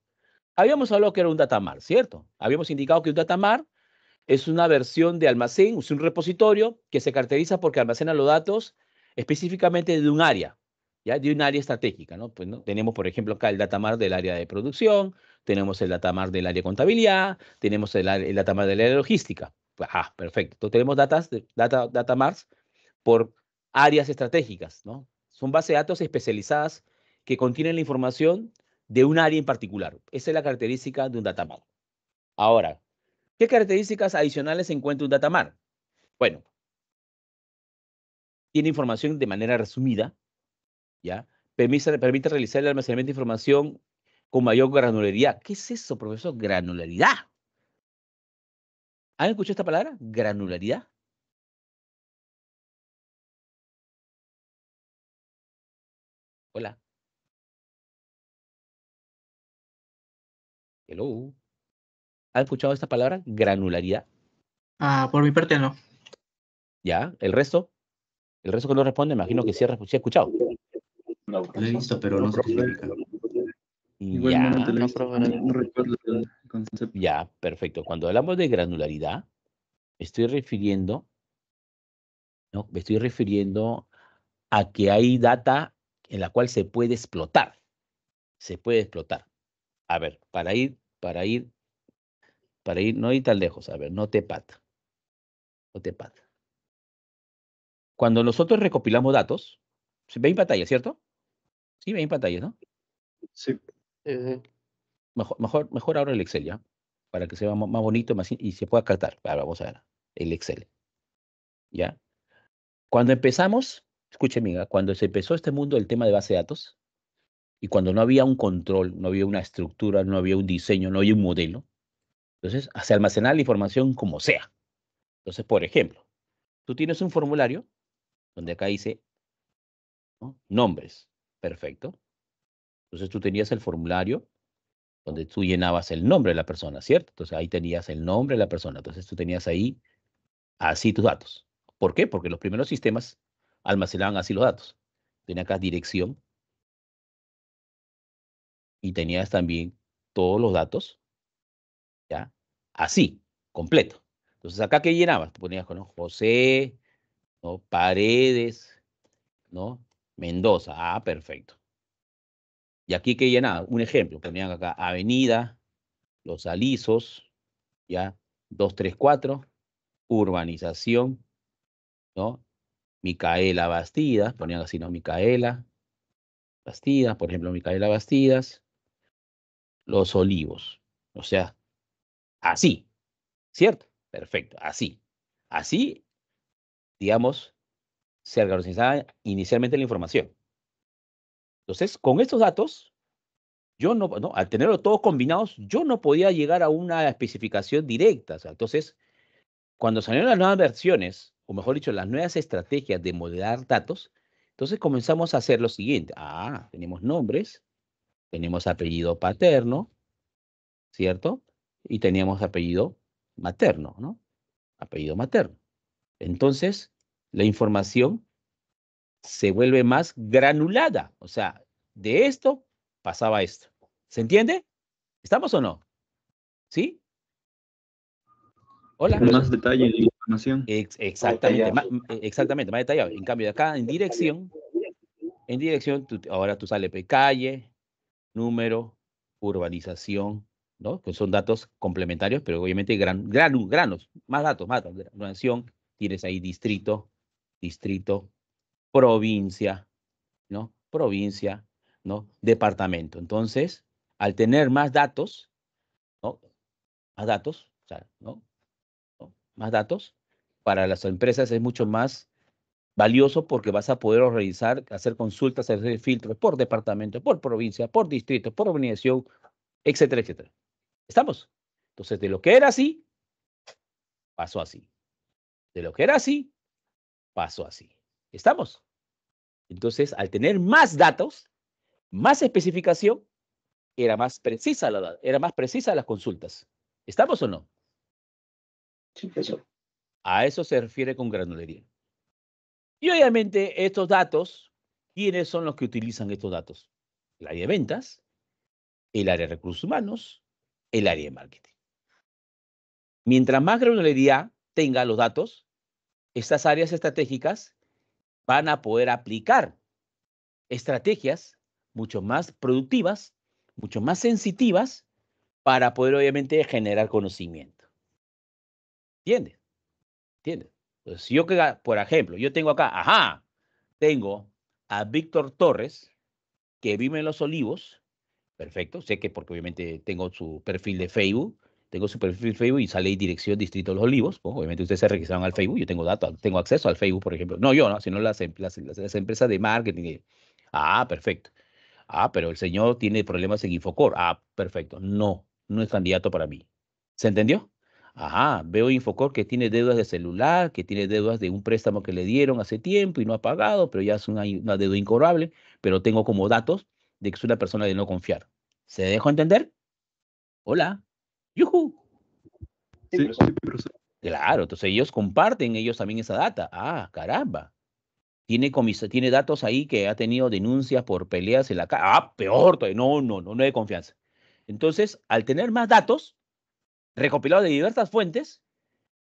Habíamos hablado que era un datamar, ¿cierto? Habíamos indicado que un datamar es una versión de almacén, es un repositorio que se caracteriza porque almacena los datos específicamente de un área, ¿ya? de un área estratégica. ¿no? Pues, ¿no? Tenemos, por ejemplo, acá el datamar del área de producción, tenemos el datamar del área de contabilidad, tenemos el, data datamar del área de logística. Ah, perfecto. Entonces tenemos datas, data, datamars por áreas estratégicas, ¿no? Son bases de datos especializadas que contienen la información de un área en particular. Esa es la característica de un data datamar. Ahora, ¿qué características adicionales encuentra un data datamar? Bueno, tiene información de manera resumida, ¿ya? Permite, permite realizar el almacenamiento de información con mayor granularidad. ¿Qué es eso, profesor? Granularidad. ¿Han escuchado esta palabra? Granularidad. Hola. Hello. ¿Has escuchado esta palabra? Granularidad. Ah, por mi parte no. Ya, el resto. El resto que no responde, imagino que sí ha escuchado. No, lo he visto, pero no, sé Ya, recuerdo Ya, perfecto. Cuando hablamos de granularidad, estoy refiriendo, no, me estoy refiriendo a que hay data en la cual se puede explotar. Se puede explotar. A ver, para ir, para ir, para ir, no ir tan lejos. A ver, no te pata. No te pata. Cuando nosotros recopilamos datos, ¿se ve en pantalla, cierto? Sí, ve en pantalla, ¿no? Sí. Mejor, mejor, ahora el Excel, ¿ya? Para que se más bonito más, y se pueda captar. Ahora vamos a ver. El Excel. ¿Ya? Cuando empezamos, escúcheme, cuando se empezó este mundo del tema de base de datos y cuando no había un control, no había una estructura, no había un diseño, no había un modelo, entonces se almacenar la información como sea. Entonces, por ejemplo, tú tienes un formulario donde acá dice nombres, perfecto. Entonces tú tenías el formulario donde tú llenabas el nombre de la persona, ¿cierto? Entonces ahí tenías el nombre de la persona. Entonces tú tenías ahí así tus datos. ¿Por qué? Porque los primeros sistemas almacenaban así los datos. Tenía acá dirección y tenías también todos los datos, ¿ya? Así, completo. Entonces, acá qué llenabas, ponías con José, ¿no? Paredes, ¿no? Mendoza. Ah, perfecto. Y aquí que llenaba, un ejemplo, ponían acá Avenida, Los alisos, ¿ya? 234, urbanización, ¿no? Micaela Bastidas, ponían así, ¿no? Micaela Bastidas, por ejemplo, Micaela Bastidas, Los Olivos. O sea, así, ¿cierto? Perfecto, así. Así, digamos, se organizaba inicialmente la información. Entonces, con estos datos, yo no, al tenerlos todos combinados, yo no podía llegar a una especificación directa. entonces, cuando salieron las nuevas versiones o mejor dicho, las nuevas estrategias de modelar datos, entonces comenzamos a hacer lo siguiente. Ah, tenemos nombres, tenemos apellido paterno, ¿cierto? Y teníamos apellido materno, ¿no? Apellido materno. Entonces, la información se vuelve más granulada. O sea, de esto pasaba esto. ¿Se entiende? ¿Estamos o no? ¿Sí? Hola. Más detalle exactamente, eh, exactamente, más detallado. En cambio, acá en dirección, en dirección, ahora tú sales calle, número, urbanización, ¿no? Que son datos complementarios, pero obviamente gran, granos, más datos, más datos. Nación, tienes ahí distrito, distrito, provincia, ¿no? Provincia, ¿no? Departamento. Entonces, al tener más datos, ¿no? Más datos, ¿no? más datos, para las empresas es mucho más valioso porque vas a poder organizar, hacer consultas, hacer filtros por departamento, por provincia, por distrito, por organización, etcétera, etcétera. ¿Estamos? Entonces, de lo que era así, pasó así. De lo que era así, pasó así. ¿Estamos? Entonces, al tener más datos, más especificación, era más precisa la, era más precisa las consultas. ¿Estamos o no? A eso se refiere con granulería. Y obviamente estos datos, ¿quiénes son los que utilizan estos datos? El área de ventas, el área de recursos humanos, el área de marketing. Mientras más granularidad tenga los datos, estas áreas estratégicas van a poder aplicar estrategias mucho más productivas, mucho más sensitivas, para poder obviamente generar conocimiento. ¿Entiendes? ¿Entiendes? Pues si yo, por ejemplo, yo tengo acá, ajá, tengo a Víctor Torres, que vive en Los Olivos, perfecto, sé que porque obviamente tengo su perfil de Facebook, tengo su perfil de Facebook y sale dirección Distrito de Los Olivos, pues, obviamente ustedes se registraron al Facebook, yo tengo datos, tengo acceso al Facebook, por ejemplo, no yo, no, sino las, em, las, las empresas de marketing. Ah, perfecto. Ah, pero el señor tiene problemas en Infocor. Ah, perfecto. No, no es candidato para mí. ¿Se entendió? Ajá, veo Infocor que tiene deudas de celular, que tiene deudas de un préstamo que le dieron hace tiempo y no ha pagado, pero ya es una, deuda incorrable, pero tengo como datos de que es una persona de no confiar. ¿Se dejó entender? Hola. Claro, entonces ellos comparten ellos también esa data. Ah, caramba. Tiene, tiene datos ahí que ha tenido denuncias por peleas en la casa. Ah, peor No, no, no, no hay confianza. Entonces, al tener más datos, recopilado de diversas fuentes,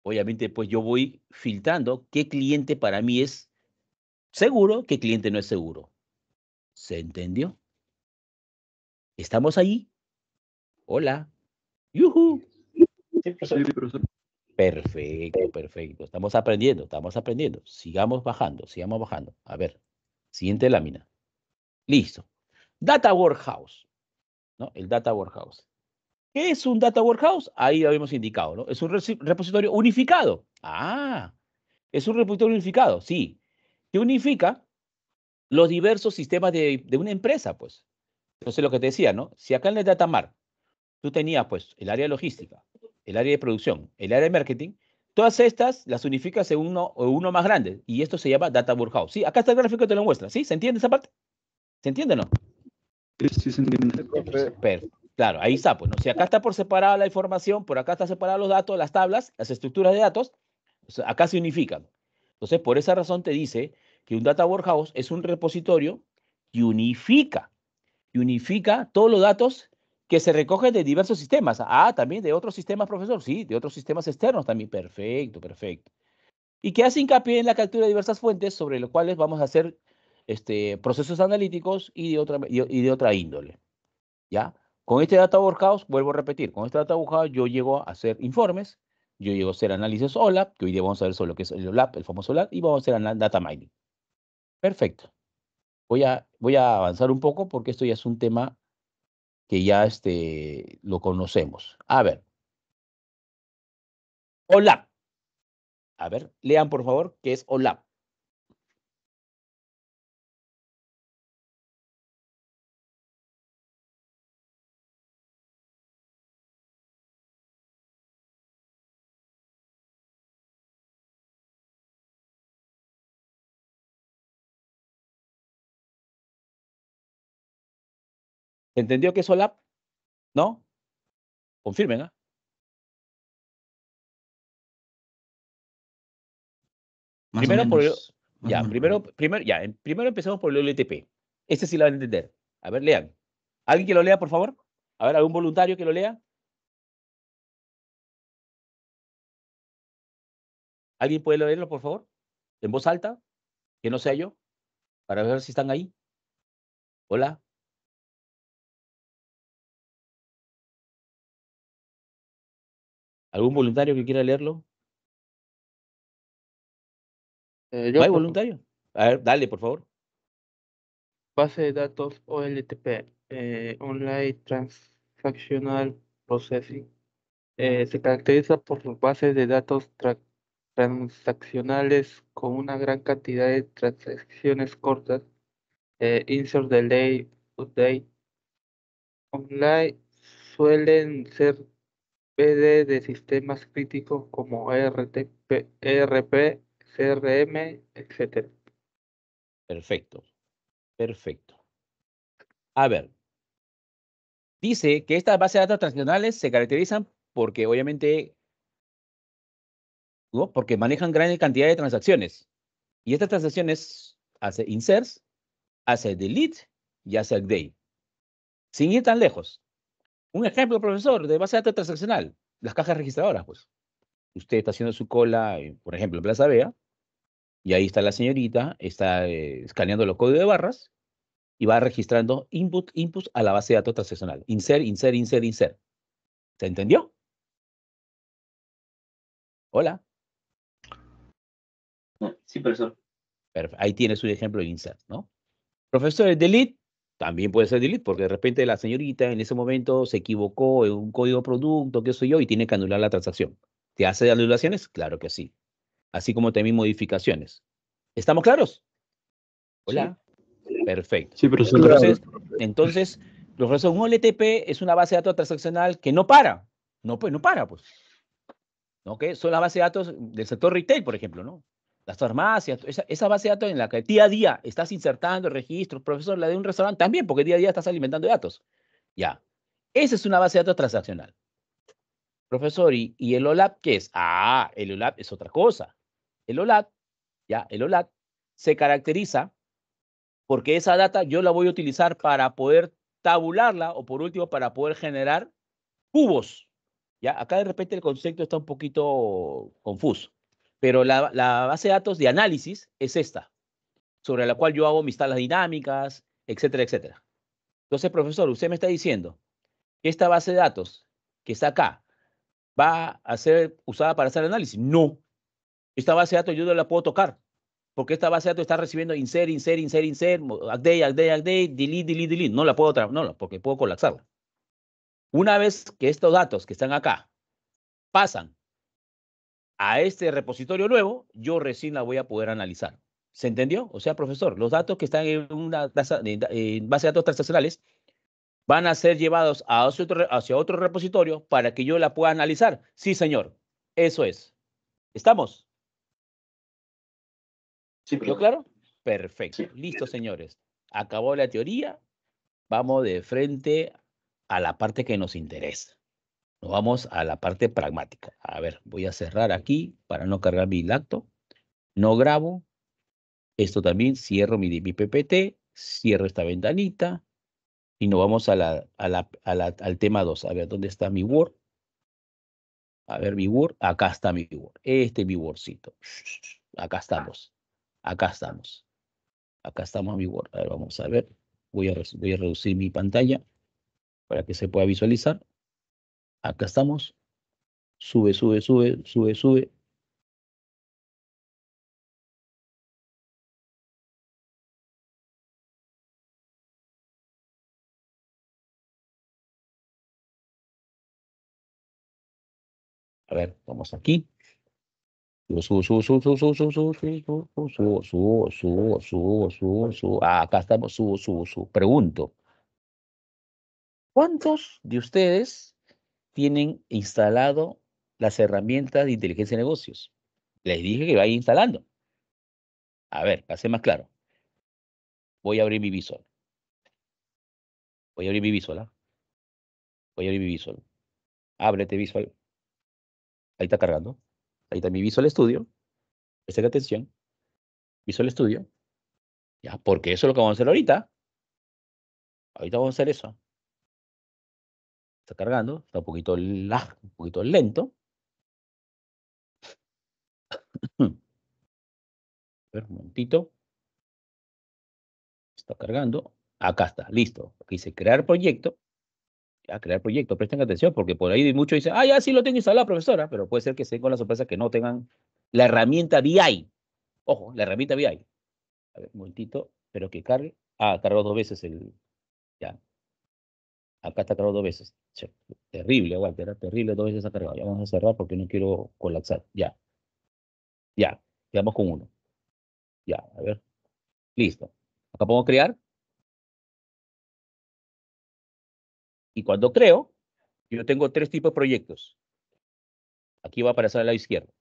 obviamente pues yo voy filtrando qué cliente para mí es seguro, qué cliente no es seguro. ¿Se entendió? ¿Estamos ahí? Hola. ¡Yuhu! Perfecto, perfecto. Estamos aprendiendo, estamos aprendiendo. Sigamos bajando, sigamos bajando. A ver, siguiente lámina. Listo. Data Warehouse. ¿no? El Data Warehouse. ¿Qué es un data warehouse? Ahí lo habíamos indicado, ¿no? Es un repositorio unificado. Ah, es un repositorio unificado, sí. Que unifica los diversos sistemas de, una empresa, pues. Entonces, lo que te decía, ¿no? Si acá en el mar tú tenías, pues, el área de logística, el área de producción, el área de marketing, todas estas las unificas en uno, uno más grande. Y esto se llama Data Warehouse. Sí, acá está el gráfico que te lo muestra. ¿Sí? ¿Se entiende esa parte? ¿Se entiende o no? Sí, sí, se entiende. Perfecto. Claro, ahí está, pues, Si acá está por separada la información, por acá está separados los datos, las tablas, las estructuras de datos, acá se unifican. Entonces, por esa razón te dice que un Data Warehouse es un repositorio que unifica, unifica todos los datos que se recogen de diversos sistemas. Ah, también de otros sistemas, profesor. Sí, de otros sistemas externos también. Perfecto, perfecto. Y que hace hincapié en la captura de diversas fuentes sobre las cuales vamos a hacer este, procesos analíticos y de otra, y de otra índole. ¿Ya? Con este Data Workhouse, vuelvo a repetir, con este Data Workhouse yo llego a hacer informes, yo llego a hacer análisis OLAP, que hoy día vamos a ver sobre lo que es el OLAP, el famoso OLAP, y vamos a hacer data mining. Perfecto. Voy a, voy a avanzar un poco porque esto ya es un tema que ya este, lo conocemos. A ver. OLAP. A ver, lean por favor qué es OLAP. ¿Entendió que es OLAP? ¿No? Confirmen, ¿ah? Primero, por ya, primero, primero, ya, primero empezamos por el LTP. Este sí lo van a entender. A ver, lean. ¿Alguien que lo lea, por favor? A ver, ¿algún voluntario que lo lea? ¿Alguien puede leerlo, por favor? En voz alta, que no sea yo, para ver si están ahí. Hola. ¿Algún voluntario que quiera leerlo? hay eh, voluntario? A ver, dale, por favor. Base de datos OLTP, eh, Online Transactional Processing, eh, se caracteriza por sus bases de datos transaccionales con una gran cantidad de transacciones cortas, insert delay, update. Online suelen ser PD de sistemas críticos como e RTP, ERP CRM, etc. Perfecto. Perfecto. A ver. Dice que estas bases de datos transnacionales se caracterizan porque obviamente, porque manejan gran cantidad de transacciones. Y estas transacciones hace inserts, hace delete y hace update. Sin ir tan lejos, un ejemplo, profesor, de base de datos transaccional, las cajas registradoras, pues. Usted está haciendo su cola, por ejemplo, en Plaza Vea, y ahí está la señorita, está eh, escaneando los códigos de barras y va registrando input, input a la base de datos transaccional. Insert, insert, insert, insert. ¿Se entendió? Hola. Sí, profesor. Ahí tiene su ejemplo de insert, ¿no? Profesor, delete también puede ser delete, porque de repente la señorita en ese momento se equivocó en un código producto, qué soy yo, y tiene que anular la transacción. ¿Te hace anulaciones? Claro que sí. Así como también modificaciones. ¿Estamos claros? Hola. Perfecto. Sí, profesor. Entonces, entonces, profesor, un OLTP es una base de datos transaccional que no para. No, pues, no para, pues. ¿Ok? Son las bases de datos del sector retail, por ejemplo, ¿no? las farmacias, esa, base de datos en la que día a día estás insertando registros, profesor, la de un restaurante también, porque día a día estás alimentando datos. Ya. Esa es una base de datos transaccional. Profesor, ¿y, y el OLAP qué es? Ah, el OLAP es otra cosa. El OLAP, ya, el OLAP se caracteriza porque esa data yo la voy a utilizar para poder tabularla o por último para poder generar cubos. Ya, acá de repente el concepto está un poquito confuso. Pero la, base de datos de análisis es esta, sobre la cual yo hago mis tablas dinámicas, etcétera, etcétera. Entonces, profesor, usted me está diciendo que esta base de datos que está acá va a ser usada para hacer análisis. No. Esta base de datos yo no la puedo tocar porque esta base de datos está recibiendo insert, insert, insert, insert, update, update, update, delete, delete, delete. No la puedo, no, porque puedo colapsarla. Una vez que estos datos que están acá pasan a este repositorio nuevo, yo recién la voy a poder analizar. ¿Se entendió? O sea, profesor, los datos que están en una base de datos transaccionales van a ser llevados hacia otro repositorio para que yo la pueda analizar. Sí, señor. Eso es. ¿Estamos? Sí, pero claro? Perfecto. Listo, señores. Acabó la teoría. Vamos de frente a la parte que nos interesa. Nos vamos a la parte pragmática. A ver, voy a cerrar aquí para no cargar mi lacto. No grabo. Esto también cierro mi, mi PPT, cierro esta ventanita y nos vamos a la, al tema 2. A ver, ¿dónde está mi Word? A ver, mi Word. Acá está mi Word. Este es mi Wordcito. Acá estamos. Acá estamos. Acá estamos mi Word. A ver, vamos a ver. voy a reducir mi pantalla para que se pueda visualizar. Acá estamos. Sube, sube, sube, sube, sube. A ver, vamos aquí. Su subo, subo, subo, subo, subo, subo, subo, subo, subo, subo, subo, subo, Ah, acá estamos, subo, subo, su Pregunto. ¿Cuántos de ustedes tienen instalado las herramientas de inteligencia de negocios. Les dije que ir instalando. A ver, para más claro. Voy a abrir mi visual Voy a abrir mi visual. ¿ah? Voy a abrir mi visual. Ábrete este visual. Ahí está cargando. Ahí está mi visual studio. Presten atención. Visual estudio Ya, porque eso es lo que vamos a hacer ahorita. Ahorita vamos a hacer eso. Está cargando, está un poquito, lento. <coughs> A ver, un momentito. Está cargando. Acá está, listo. Aquí dice crear proyecto. ya crear proyecto, presten atención, porque por ahí muchos dicen, ah, ya sí lo tengo instalado, profesora, pero puede ser que se con la sorpresa que no tengan la herramienta VI. Ojo, la herramienta VI. A ver, un momentito, pero que cargue. Ah, cargó dos veces el, Acá está cargado dos veces. Terrible, Walter, terrible, dos veces ha cargado. Ya vamos a cerrar porque no quiero colapsar. Ya. Ya. Quedamos con uno. Ya, a ver. Listo. Acá pongo crear. Y cuando creo, yo tengo tres tipos de proyectos. Aquí va a aparecer a la izquierda,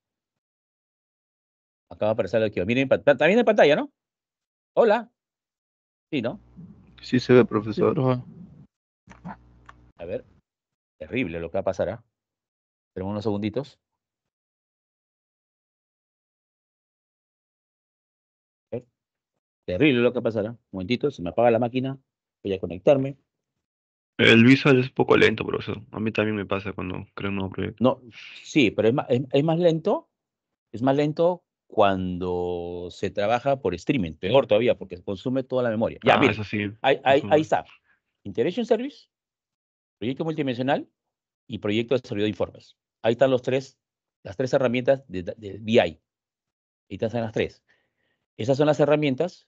Acá va a aparecer a la izquierda. Miren, también en pantalla, ¿no? Hola. Sí, ¿no? Sí se ve, profesor. A ver, terrible lo que va a pasar, ¿ah? Esperemos unos segunditos. Terrible lo que pasará. ¿ah? Un momentito, se me apaga la máquina. Voy a conectarme. El visual es un poco lento, profesor. A mí también me pasa cuando creo un nuevo proyecto. No, sí, pero es más, es, más lento. Es más lento cuando se trabaja por streaming. Peor todavía, porque consume toda la memoria. Ya, ah, ahí, está. Integration Service, proyecto multidimensional y proyecto de servidor de informes. Ahí están los tres, las tres herramientas de, de BI. Ahí están las tres. Esas son las herramientas.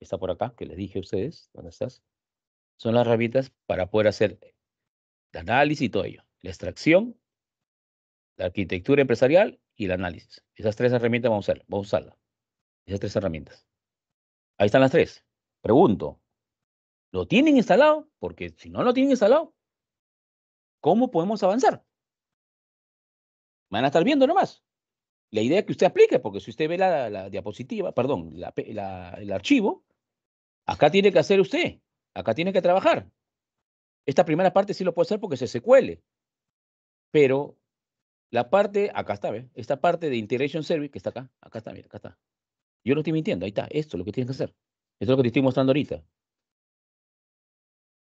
Está por acá, que les dije a ustedes. ¿Dónde estás? Son las herramientas para poder hacer el análisis y todo ello. La extracción, la arquitectura empresarial y el análisis. Esas tres herramientas vamos a usar, vamos a usarlas. Esas tres herramientas. Ahí están las tres. Pregunto, lo tienen instalado, porque si no lo tienen instalado, ¿cómo podemos avanzar? Van a estar viendo nomás. La idea que usted aplique, porque si usted ve la, diapositiva, perdón, el archivo, acá tiene que hacer usted, acá tiene que trabajar. Esta primera parte sí lo puede hacer porque se secuele, pero la parte, acá está, ¿ves? Esta parte de Integration Service, que está acá, acá está, mira, acá está. Yo no estoy mintiendo, ahí está, esto es lo que tienes que hacer. Esto es lo que te estoy mostrando ahorita.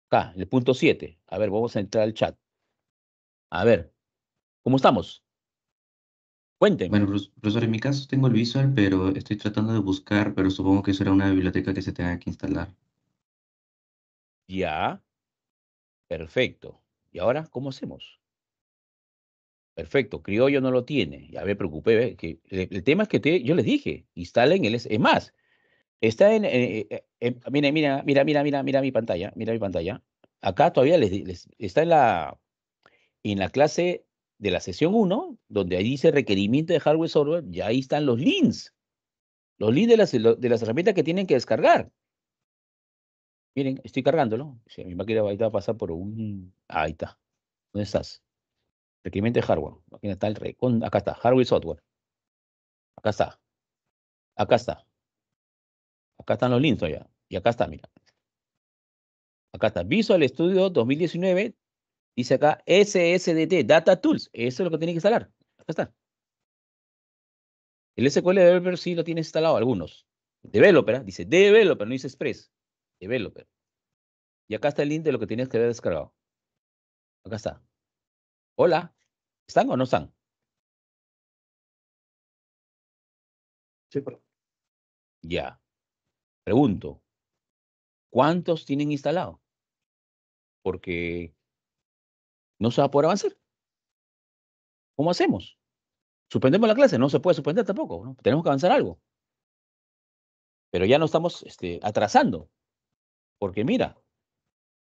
Acá, el punto 7. A ver, vamos a entrar al chat. A ver, ¿cómo estamos? cuente Bueno, profesor, en mi caso tengo el visual, pero estoy tratando de buscar, pero supongo que eso era una biblioteca que se tenga que instalar. Ya. Perfecto. ¿Y ahora cómo hacemos? Perfecto, criollo no lo tiene. Ya me preocupé. Que el, tema es que te, yo les dije, instalen el... Es más, Está en, eh, eh, eh mira, mira, mira, mira, mira, mi pantalla, mira mi pantalla. Acá todavía les, está en la, en la clase de la sesión 1, donde ahí dice requerimiento de hardware software, Y ahí están los links. Los links de las, herramientas que tienen que descargar. Miren, estoy cargándolo. mi máquina va a pasar por un... Ahí está. ¿Dónde estás? Requerimiento de hardware. Aquí está el Acá está, hardware software. Acá está. Acá está. Acá están los links allá. Y acá está, mira. Acá está Visual Studio 2019. Dice acá SSDT, Data Tools. Eso es lo que tiene que instalar. Acá está. El SQL Developer sí lo tienes instalado, algunos. Developer, ¿ah? dice Developer, no dice Express. Developer. Y acá está el link de lo que tienes que haber descargado. Acá está. Hola. ¿Están o no están? Sí, pero... Ya. Pregunto, ¿cuántos tienen instalado? Porque no se va a poder avanzar. ¿Cómo hacemos? Suspendemos la clase, no se puede suspender tampoco, ¿no? tenemos que avanzar algo. Pero ya no estamos este, atrasando, porque mira,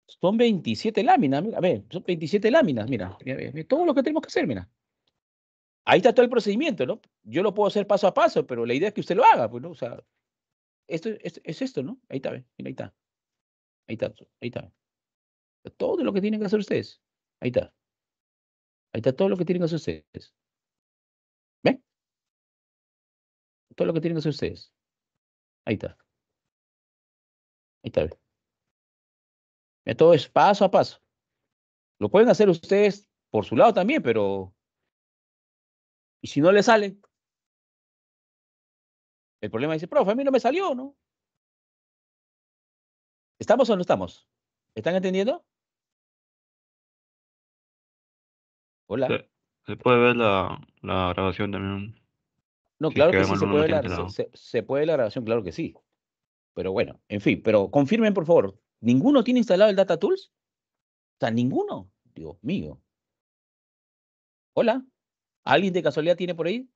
son 27 láminas, a ver, son 27 láminas, mira, mira, eh, eh, eh, todo lo que tenemos que hacer, mira. Ahí está todo el procedimiento, ¿no? Yo lo puedo hacer paso a paso, pero la idea es que usted lo haga, pues, ¿no? O sea, esto es, esto, ¿no? Ahí está, ven, ahí está. Ahí está, ahí está. Todo lo que tienen que hacer ustedes. Ahí está. Ahí está todo lo que tienen que hacer ustedes. ¿Ven? Todo lo que tienen que hacer ustedes. Ahí está. Ahí está. todo es paso a paso. Lo pueden hacer ustedes por su lado también, pero... Y si no le sale, el problema dice, profe, a mí no me salió, ¿no? ¿Estamos o no estamos? ¿Están entendiendo? Hola. Se, puede ver la, grabación también. No, claro que, sí, se puede, la, se puede la grabación, claro que sí. Pero bueno, en fin, pero confirmen por favor, ¿ninguno tiene instalado el Data Tools? O sea, ninguno. Dios mío. Hola. ¿Alguien de casualidad tiene por ahí?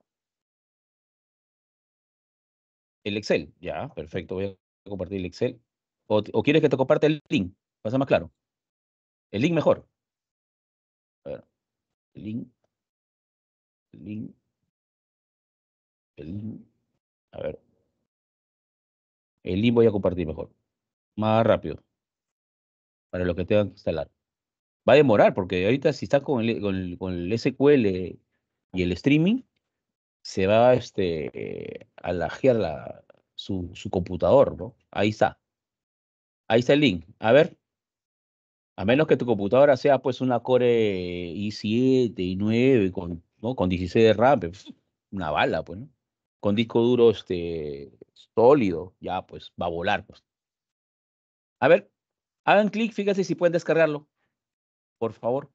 El Excel, ya, perfecto, voy a compartir el Excel. O, quieres que te comparte el link, pasa más claro. El link mejor. A ver, el link. link. El link. A ver. El link voy a compartir mejor. Más rápido. Para los que tengan que instalar. Va a demorar, porque ahorita si estás con con el, con el SQL y el streaming, se va este, a lajear la, su, su computador, ¿no? Ahí está. Ahí está el link. A ver, a menos que tu computadora sea pues una Core i7, i9 con, ¿no? con 16 de RAM, pues, una bala, pues, ¿no? Con disco duro este, sólido, ya pues va a volar. Pues. A ver, hagan clic, fíjense si pueden descargarlo. Por favor.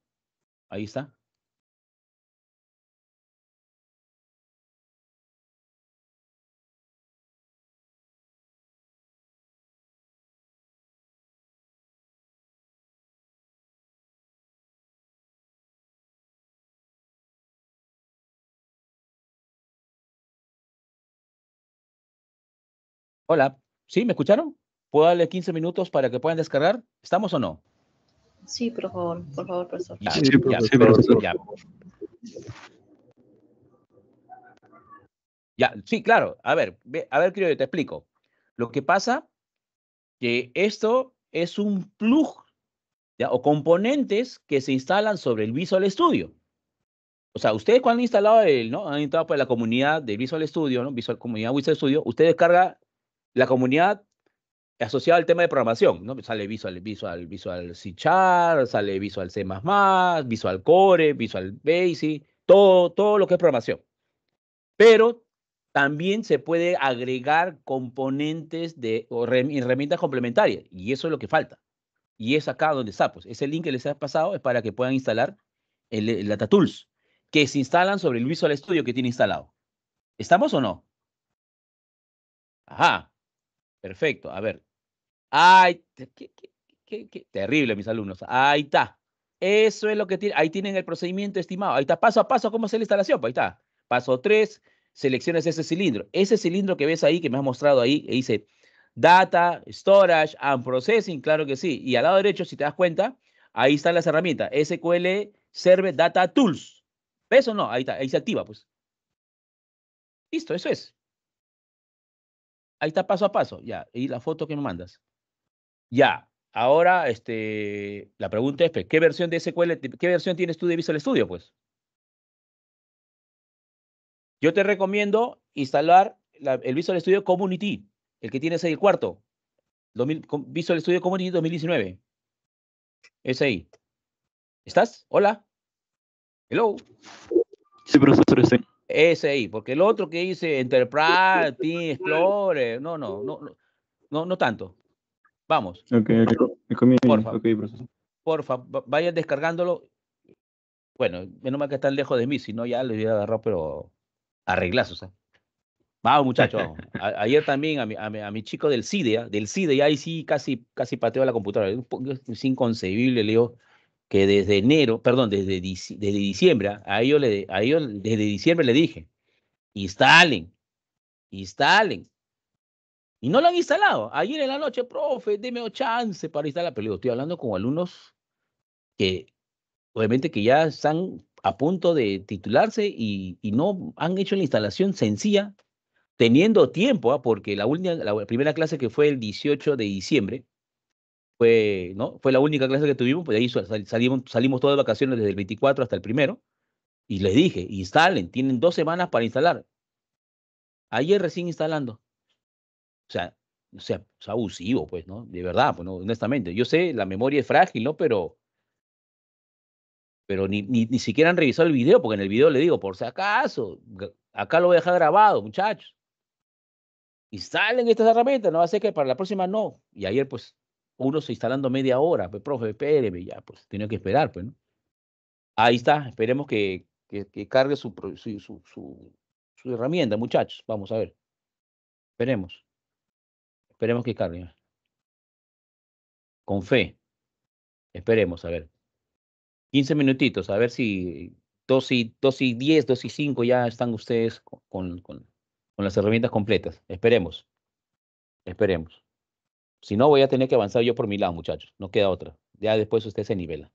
Ahí está. Hola, ¿sí? ¿Me escucharon? ¿Puedo darle 15 minutos para que puedan descargar? ¿Estamos o no? Sí, por favor, por favor, profesor. Ya, sí, sí, claro. A ver, a ver, creo que te explico. Lo que pasa que esto es un plug ¿ya? o componentes que se instalan sobre el Visual Studio. O sea, ustedes cuando han instalado el, ¿no? Han instalado por pues, la comunidad de Visual Studio, ¿no? Visual Comunidad Visual Studio, ustedes descarga la comunidad asociada al tema de programación, ¿no? Sale Visual, Visual, Visual C sale Visual C++, Visual Core, Visual Basic, todo, todo lo que es programación. Pero también se puede agregar componentes de o herramientas complementarias y eso es lo que falta. Y es acá donde está, pues ese link que les he pasado es para que puedan instalar el, la Tools que se instalan sobre el Visual Studio que tiene instalado. ¿Estamos o no? Ajá, Perfecto, a ver. Ay, qué, qué, qué, terrible, mis alumnos. Ahí está. Eso es lo que tiene. Ahí tienen el procedimiento estimado. Ahí está, paso a paso, cómo hacer la instalación. Pues ahí está. Paso tres, seleccionas ese cilindro. Ese cilindro que ves ahí, que me has mostrado ahí, que dice Data, Storage, and Processing, claro que sí. Y al lado derecho, si te das cuenta, ahí están las herramientas. SQL Server Data Tools. ¿Ves o no? Ahí, está, ahí se activa, pues. Listo, eso es ahí está paso a paso, ya. Y la foto que me mandas. Ya. Ahora, este, la pregunta es, pues, ¿qué versión de SQL, qué versión tienes tú de Visual Studio, pues? Yo te recomiendo instalar el Visual Studio Community, el que tienes ahí el cuarto. Visual Studio Community 2019. Es ahí. ¿Estás? Hola. Hello. Sí, profesor, estoy. Ese ahí, porque el otro que dice <laughs> Enterprise, Team Explorer, no, no, no, no, no tanto. Vamos. por favor, okay, porfa, vayan descargándolo. Bueno, menos mal que están lejos de mí, si no ya les hubiera agarrado, pero arreglados, ¿eh? Vamos, muchachos. <laughs> ayer también a mi, a chico del CIDE, del CIDE, y ahí sí casi, casi pateó la computadora. Es inconcebible, le digo, que desde enero, perdón, desde, desde diciembre, ¿ah? a ellos, le, desde diciembre le dije, instalen, instalen. Y no lo han instalado. Ayer en la noche, profe, deme chance para instalar. Pero digo, estoy hablando con alumnos que obviamente que ya están a punto de titularse y, no han hecho la instalación sencilla, teniendo tiempo, ¿ah? porque la, última, la primera clase que fue el 18 de diciembre, fue, ¿no? fue la única clase que tuvimos, pues ahí salimos, salimos todas de vacaciones desde el 24 hasta el primero, y les dije, instalen, tienen dos semanas para instalar. Ayer recién instalando. O sea, o sea, es abusivo, pues, ¿no? De verdad, pues, honestamente. Yo sé, la memoria es frágil, ¿no? Pero, pero ni, ni, siquiera han revisado el video, porque en el video le digo, por si acaso, acá lo voy a dejar grabado, muchachos. Instalen estas herramientas, no va a ser que para la próxima no. Y ayer, pues, uno se instalando media hora, pues, profe, espéreme, ya, pues, tenía que esperar, pues, ¿no? Ahí está, esperemos que, que, cargue su, su, su, su, herramienta, muchachos, vamos a ver. Esperemos. Esperemos que cargue. Con fe. Esperemos, a ver. 15 minutitos, a ver si 2 y, 2 y 10, 2 y 5 ya están ustedes con, con, con las herramientas completas. Esperemos. Esperemos. Si no, voy a tener que avanzar yo por mi lado, muchachos. No queda otra. Ya después usted se nivela.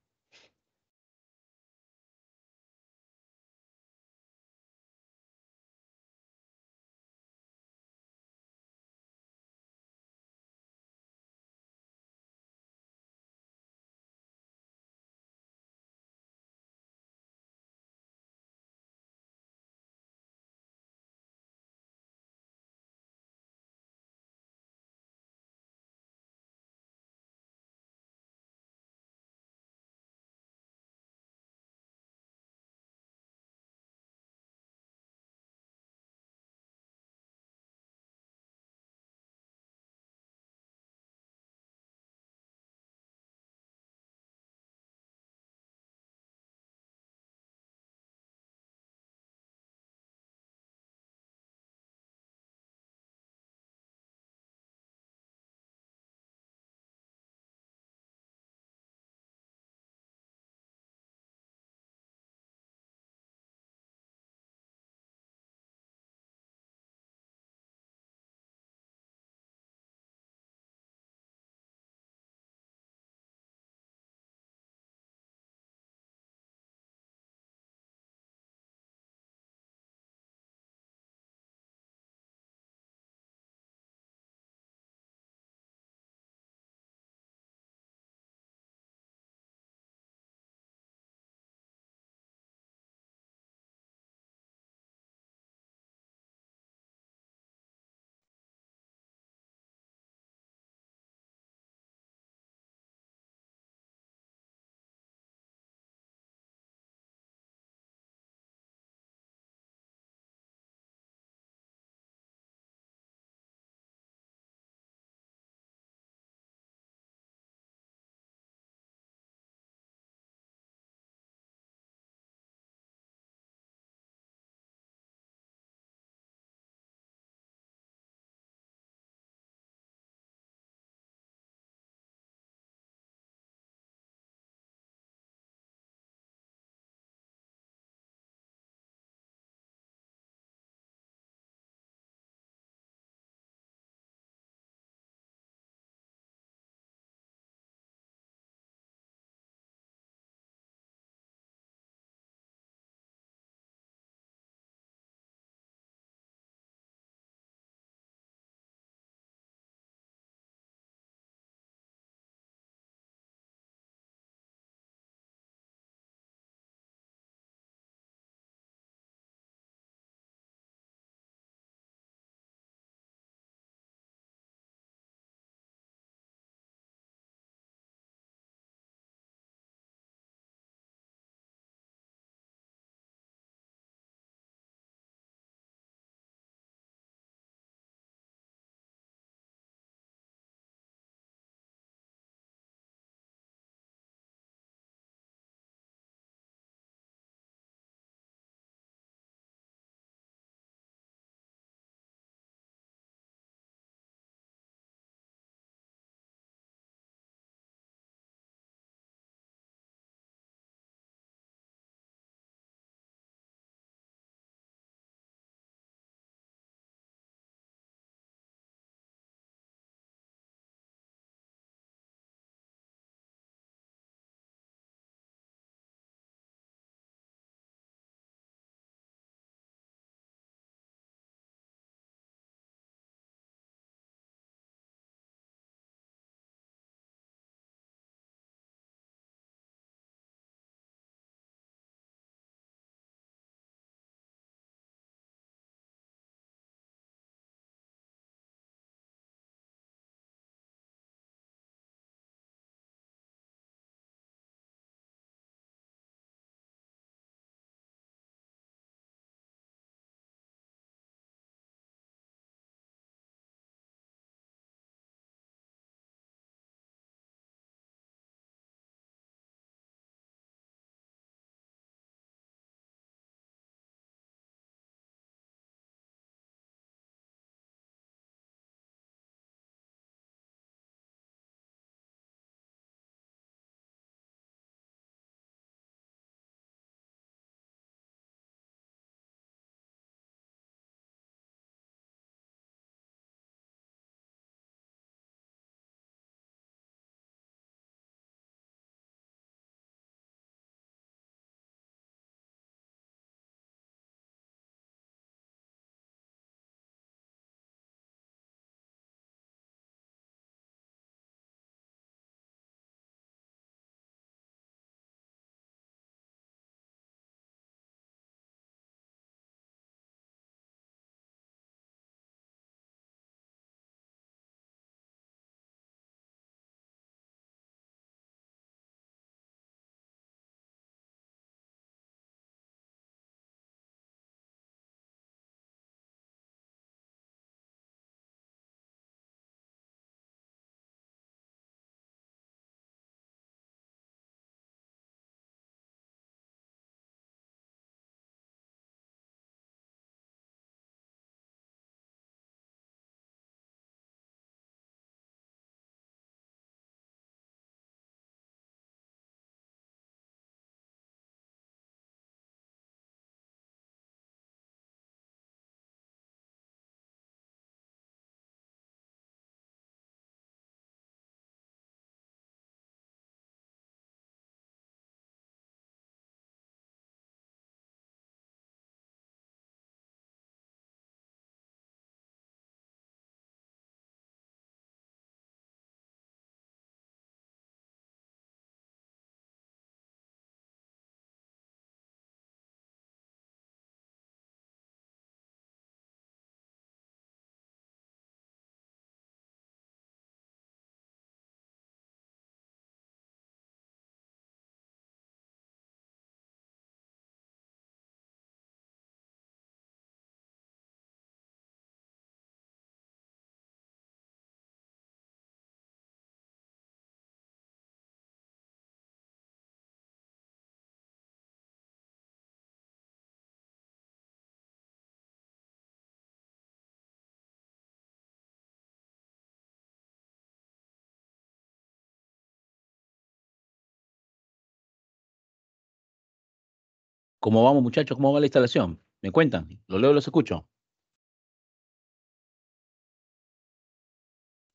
¿Cómo vamos, muchachos? ¿Cómo va la instalación? ¿Me cuentan? ¿Lo leo los escucho?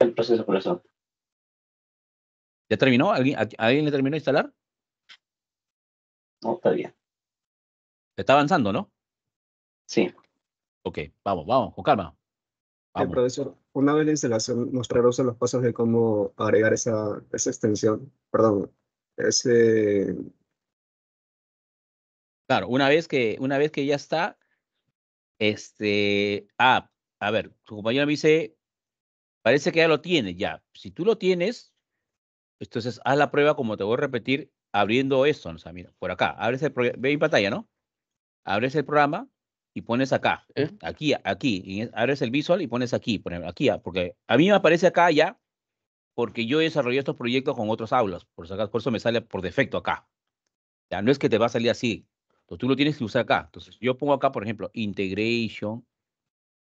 El proceso, profesor. ¿Ya terminó? ¿Alguien, ¿Alguien le terminó de instalar? No, está bien. Está avanzando, ¿no? Sí. Ok, vamos, vamos, con calma. Eh, profesor, una vez la instalación, mostraros los pasos de cómo agregar esa, esa extensión, perdón, ese Claro, una vez que, una vez que ya está, este, ah, a ver, su compañero me dice, parece que ya lo tiene, ya. Si tú lo tienes, entonces haz la prueba, como te voy a repetir, abriendo esto, o mira, por acá, abres el ve mi pantalla, ¿no? Abres el programa y pones acá, aquí, aquí, abres el visual y pones aquí, aquí, ah, porque a mí me aparece acá ya, porque yo he desarrollado estos proyectos con otros aulas, por, por eso me sale por defecto acá. Ya, no es que te va a salir así, entonces tú lo tienes que usar acá. Entonces yo pongo acá, por ejemplo, integration.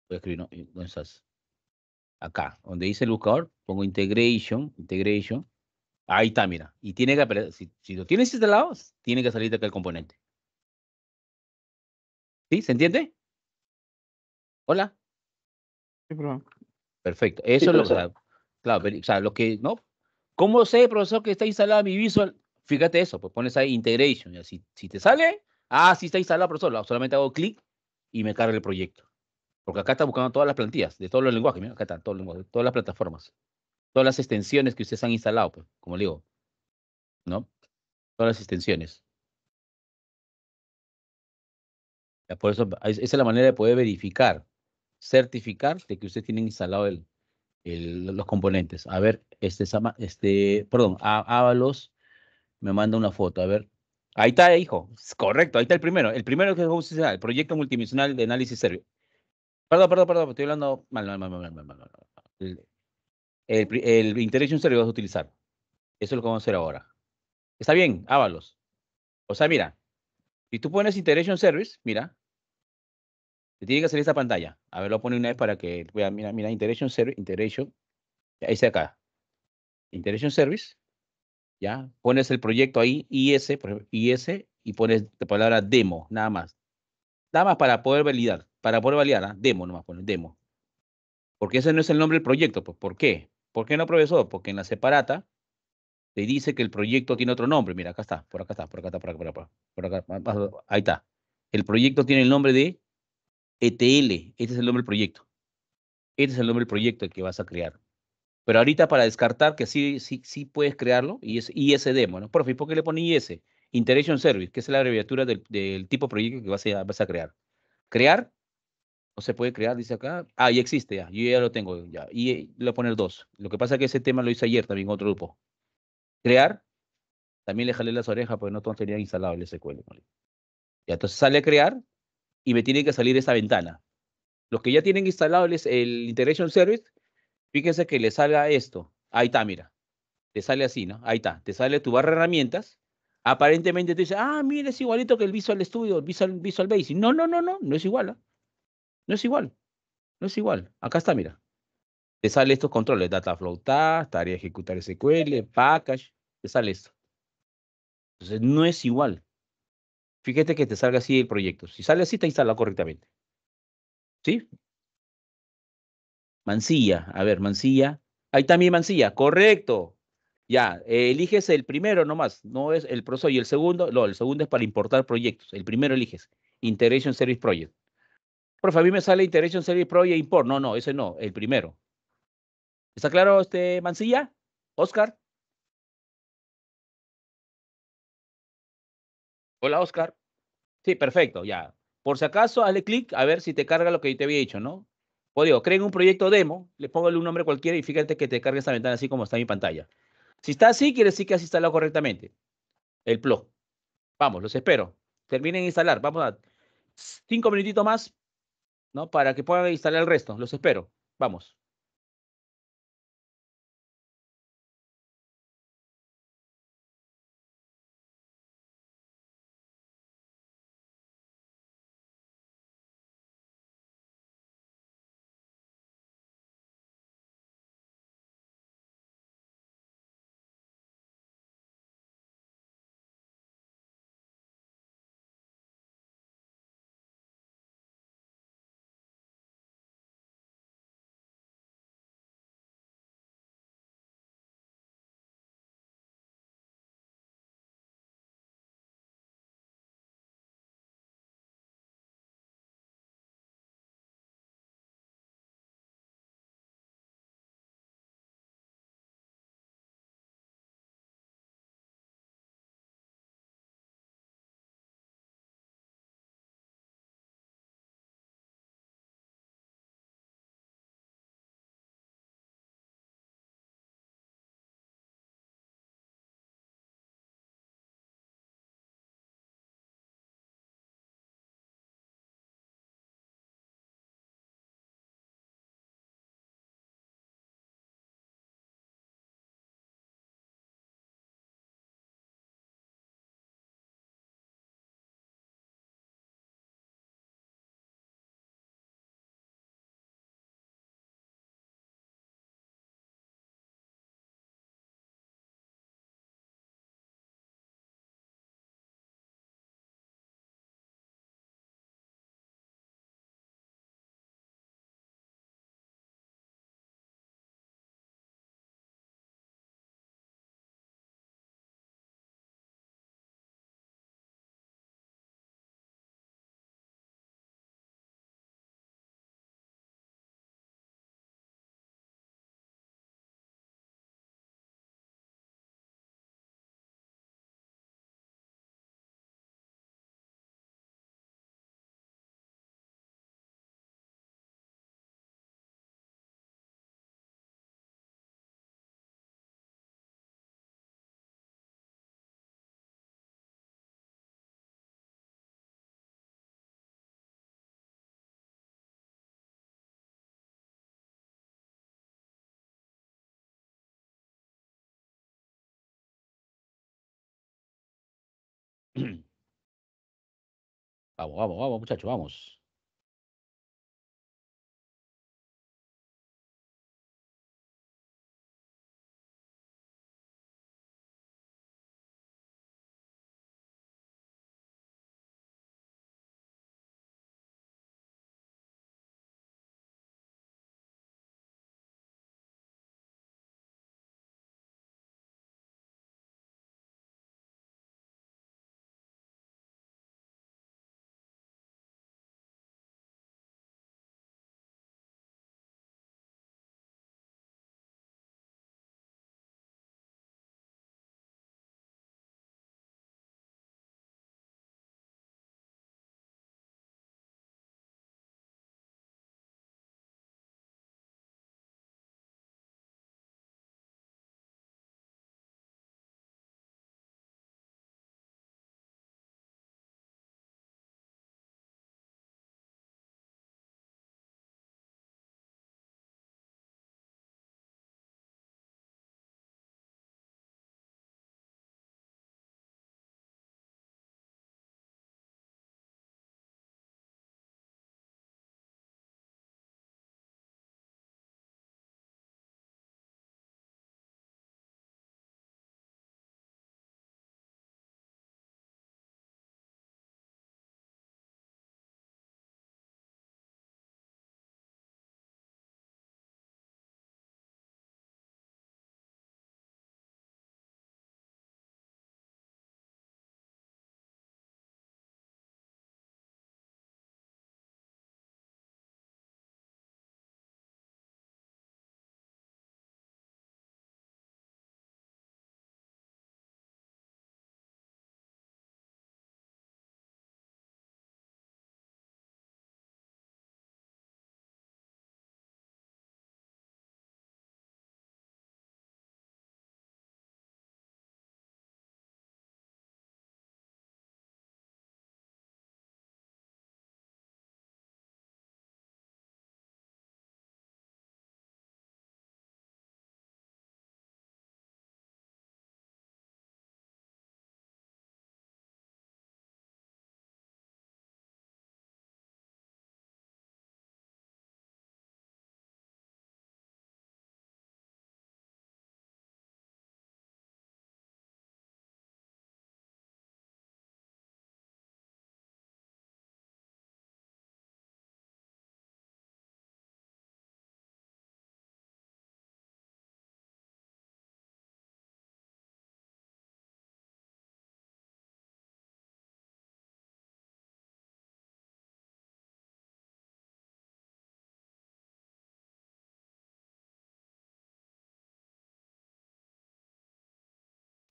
Voy a escribir, ¿no? ¿Dónde estás? Acá, donde dice el buscador, pongo integration, integration. Ahí está, mira. Y tiene que si, si lo tienes instalado, este tiene que salir de acá el componente. ¿Sí? ¿Se entiende? Hola. Sí, Perfecto. Eso es lo que. claro, o sea, lo que, ¿no? ¿Cómo sé, profesor, que está instalada mi visual? Fíjate eso, pues pones ahí integration. Y así, si te sale, Ah, sí está instalado, profesor. Solamente hago clic y me carga el proyecto. Porque acá está buscando todas las plantillas de todos los lenguajes. Mira, acá están todos los lenguajes, todas las plataformas. Todas las extensiones que ustedes han instalado, pues, como le digo. ¿No? Todas las extensiones. por eso, esa es la manera de poder verificar, certificar de que ustedes tienen instalado el, los componentes. A ver, este, este perdón, Ábalos me manda una foto. A ver, Ahí está, hijo. Es correcto, ahí está el primero. El primero que es el proyecto multimisional de análisis serio. Perdón, perdón, perdón, estoy hablando mal, mal, mal, mal, mal, mal, El, el, el lo vas a utilizar. Eso es lo que vamos a hacer ahora. Está bien, hábalos. O sea, mira, si tú pones Interaction Service, mira, te tiene que hacer esta pantalla. A ver, lo pone una vez para que, mira, mira, Interaction Service, Interaction, ahí está acá. Interaction Service. ¿ya? Pones el proyecto ahí, IS, IS, y pones la palabra demo, nada más. Nada más para poder validar, para poder validar, ¿ah? demo nomás pones, demo. Porque ese no es el nombre del proyecto, pues, ¿por qué? ¿Por qué no, profesor? Porque en la separata te dice que el proyecto tiene otro nombre. Mira, acá está, por acá está, por acá está, por acá, por acá, por acá ahí está. El proyecto tiene el nombre de ETL. Este es el nombre del proyecto. Este es el nombre del proyecto que vas a crear. Pero ahorita para descartar que sí, sí, sí puedes crearlo, y es ISDEMO, ¿no? Profe, ¿por qué le pone IS? Interaction Service, que es la abreviatura del, del tipo proyecto que vas a, vas a crear. Crear, o se puede crear, dice acá. Ah, ya existe, ya. Yo ya lo tengo, ya. Y eh, le voy a poner dos. Lo que pasa es que ese tema lo hice ayer también con otro grupo. Crear, también le jalé las orejas porque no todos tenían instalado el SQL. entonces sale a crear y me tiene que salir esa ventana. Los que ya tienen instalado el, Interaction Service, Fíjense que le salga esto. Ahí está, mira. Te sale así, ¿no? Ahí está. Te sale tu barra de herramientas. Aparentemente te dices, ah, mira, es igualito que el Visual Studio, Visual, Visual Basic. No, no, no, no, no es igual. ¿ah? No es igual. No es igual. Acá está, mira. Te sale estos controles, data flow task, tarea ejecutar SQL, package, te sale esto. Entonces, no es igual. Fíjate que te salga así el proyecto. Si sale así, está instalado correctamente. ¿Sí? Mancilla, a ver, Mancilla. Ahí también Mancilla, correcto. Ya, eliges el primero nomás, no es el proso y el segundo, no, el segundo es para importar proyectos, el primero eliges, Integration Service Project. Profe, a mí me sale Integration Service Project Import, no, no, ese no, el primero. ¿Está claro este Mancilla? Oscar. Hola Oscar. Sí, perfecto, ya. Por si acaso, hazle clic a ver si te carga lo que te había dicho, ¿no? o pues digo, creen un proyecto demo, le pongo un nombre cualquiera y fíjate que te cargue esta ventana así como está mi pantalla. Si está así, quiere decir que has instalado correctamente el PLO. Vamos, los espero. Terminen de instalar. Vamos a cinco minutitos más, ¿no? Para que puedan instalar el resto. Los espero. Vamos. <clears throat> vamos, vamos, vamos, muchachos, vamos.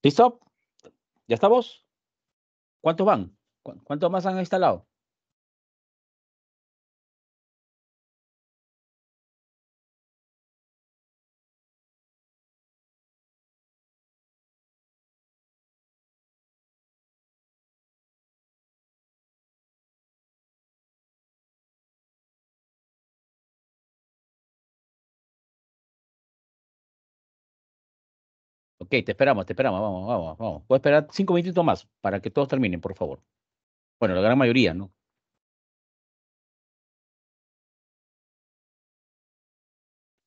¿Listo? ¿Ya estamos? ¿Cuántos van? ¿Cuántos más han instalado? Ok, te esperamos, te esperamos, vamos, vamos, vamos. Voy esperar cinco minutitos más para que todos terminen, por favor. Bueno, la gran mayoría, ¿no?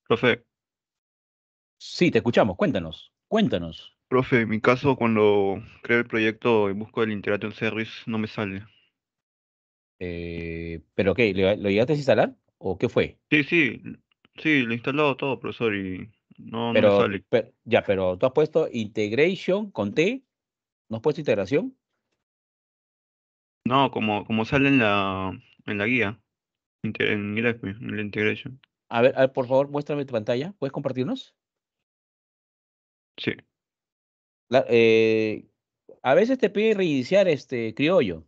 Profe. Sí, te escuchamos, cuéntanos, cuéntanos. Profe, en mi caso, cuando creo el proyecto y busco el Interaction Service, no me sale. Eh, ¿Pero qué? ¿Lo, ¿Lo llegaste a instalar? ¿O qué fue? Sí, sí, sí, lo he instalado todo, profesor, y no, no sale. ya, pero tú has puesto integration con T. ¿No has puesto integración? No, como, como sale en la, en la guía. en en la integration. A ver, a ver, por favor, muéstrame tu pantalla. ¿Puedes compartirnos? Sí. Eh, a veces te pide reiniciar este criollo.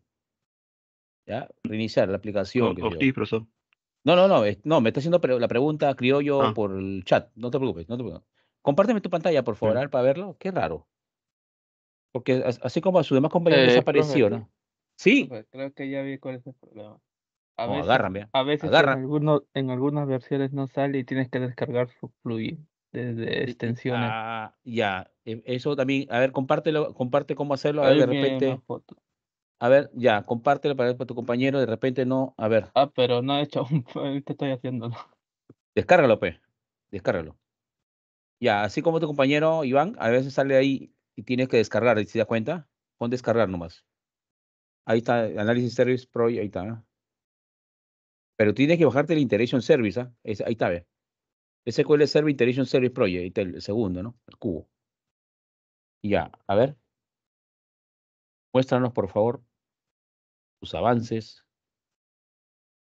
¿Ya? Reiniciar la aplicación. No, no, no, no, me está haciendo la pregunta criollo ah. por el chat, no te preocupes, no te preocupes. Compárteme tu pantalla, por favor, para verlo, qué raro. Porque así como a su demás compañeros eh, desapareció, ¿no? Eh, sí. creo que ya vi cuál es el problema. A veces, Agarran. a veces en, algunas versiones no sale y tienes que descargar su plugin desde extensiones. Ah, ya. E-, eso también, a ver, compártelo, comparte cómo hacerlo, a ver, de repente. A ver, ya, compártelo para, tu compañero, de repente no, a ver. Ah, pero no he hecho, un <laughs> Te estoy haciendo. Descárgalo, pe, descárgalo. Ya, así como tu compañero Iván, a veces sale ahí y tienes que descargar, ¿te das cuenta? Pon descargar nomás. Ahí está, Análisis Service Pro, ahí está. ¿eh? Pero tienes que bajarte el integration Service, ¿ah? Ahí está, ve. SQL Server integration Service Project, el segundo, ¿no? El cubo. Ya, a ver. Muéstranos, por favor, tus avances.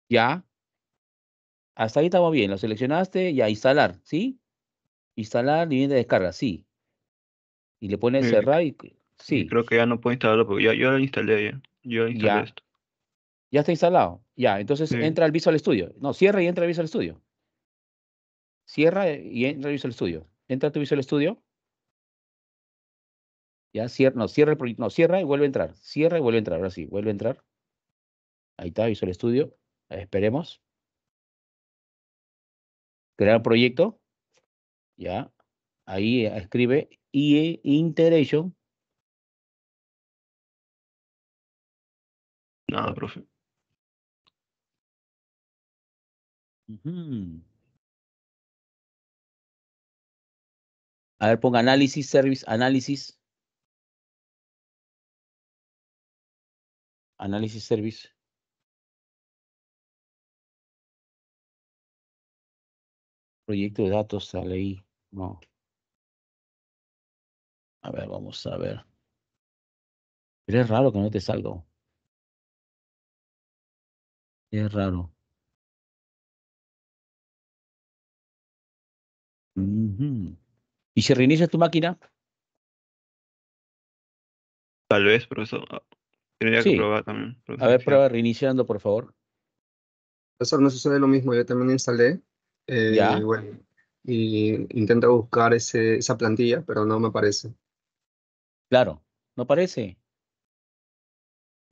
Ya. Hasta ahí estamos bien. Lo seleccionaste, y ya instalar, ¿sí? Instalar y de descarga, sí. Y le pones eh, cerrar y sí. Creo que ya no puedo instalarlo porque ya, yo lo instalé ya. Yo instalé ya. Ya está instalado. Ya, entonces entra al Visual Studio. No, cierra y entra al Visual Studio. Cierra y entra al Visual Studio. Entra a tu Visual Studio. Ya cierra, no, cierra el proyecto, no, cierra y vuelve a entrar. Cierra y vuelve a entrar. Ahora sí, vuelve a entrar. Ahí está, el estudio, Esperemos. Crear proyecto. Ya. Ahí eh, escribe IE Integration. Nada, profe. A ver, ponga análisis, service, análisis. Análisis Service. Proyecto de datos, sale ahí. No. A ver, vamos a ver. Pero es raro que no te salga. Es raro. ¿Y si reinicia tu máquina? Tal vez, profesor sí. A ver, prueba reiniciando, por favor. Eso no sucede lo mismo, yo también instalé. Eh, y, intento buscar esa plantilla, pero no me aparece. Claro, no aparece.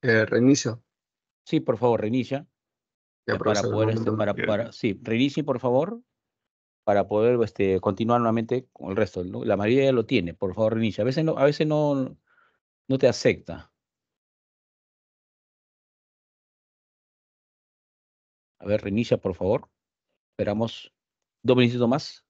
Eh, reinicio. Sí, por favor, reinicia. para poder, este, para, para, sí, reinicia, por favor, para poder este, continuar nuevamente con el resto. La mayoría ya lo tiene, por favor, reinicia. A veces no, a veces no, no te acepta. A ver, reinicia, por favor. Esperamos dos minutitos más.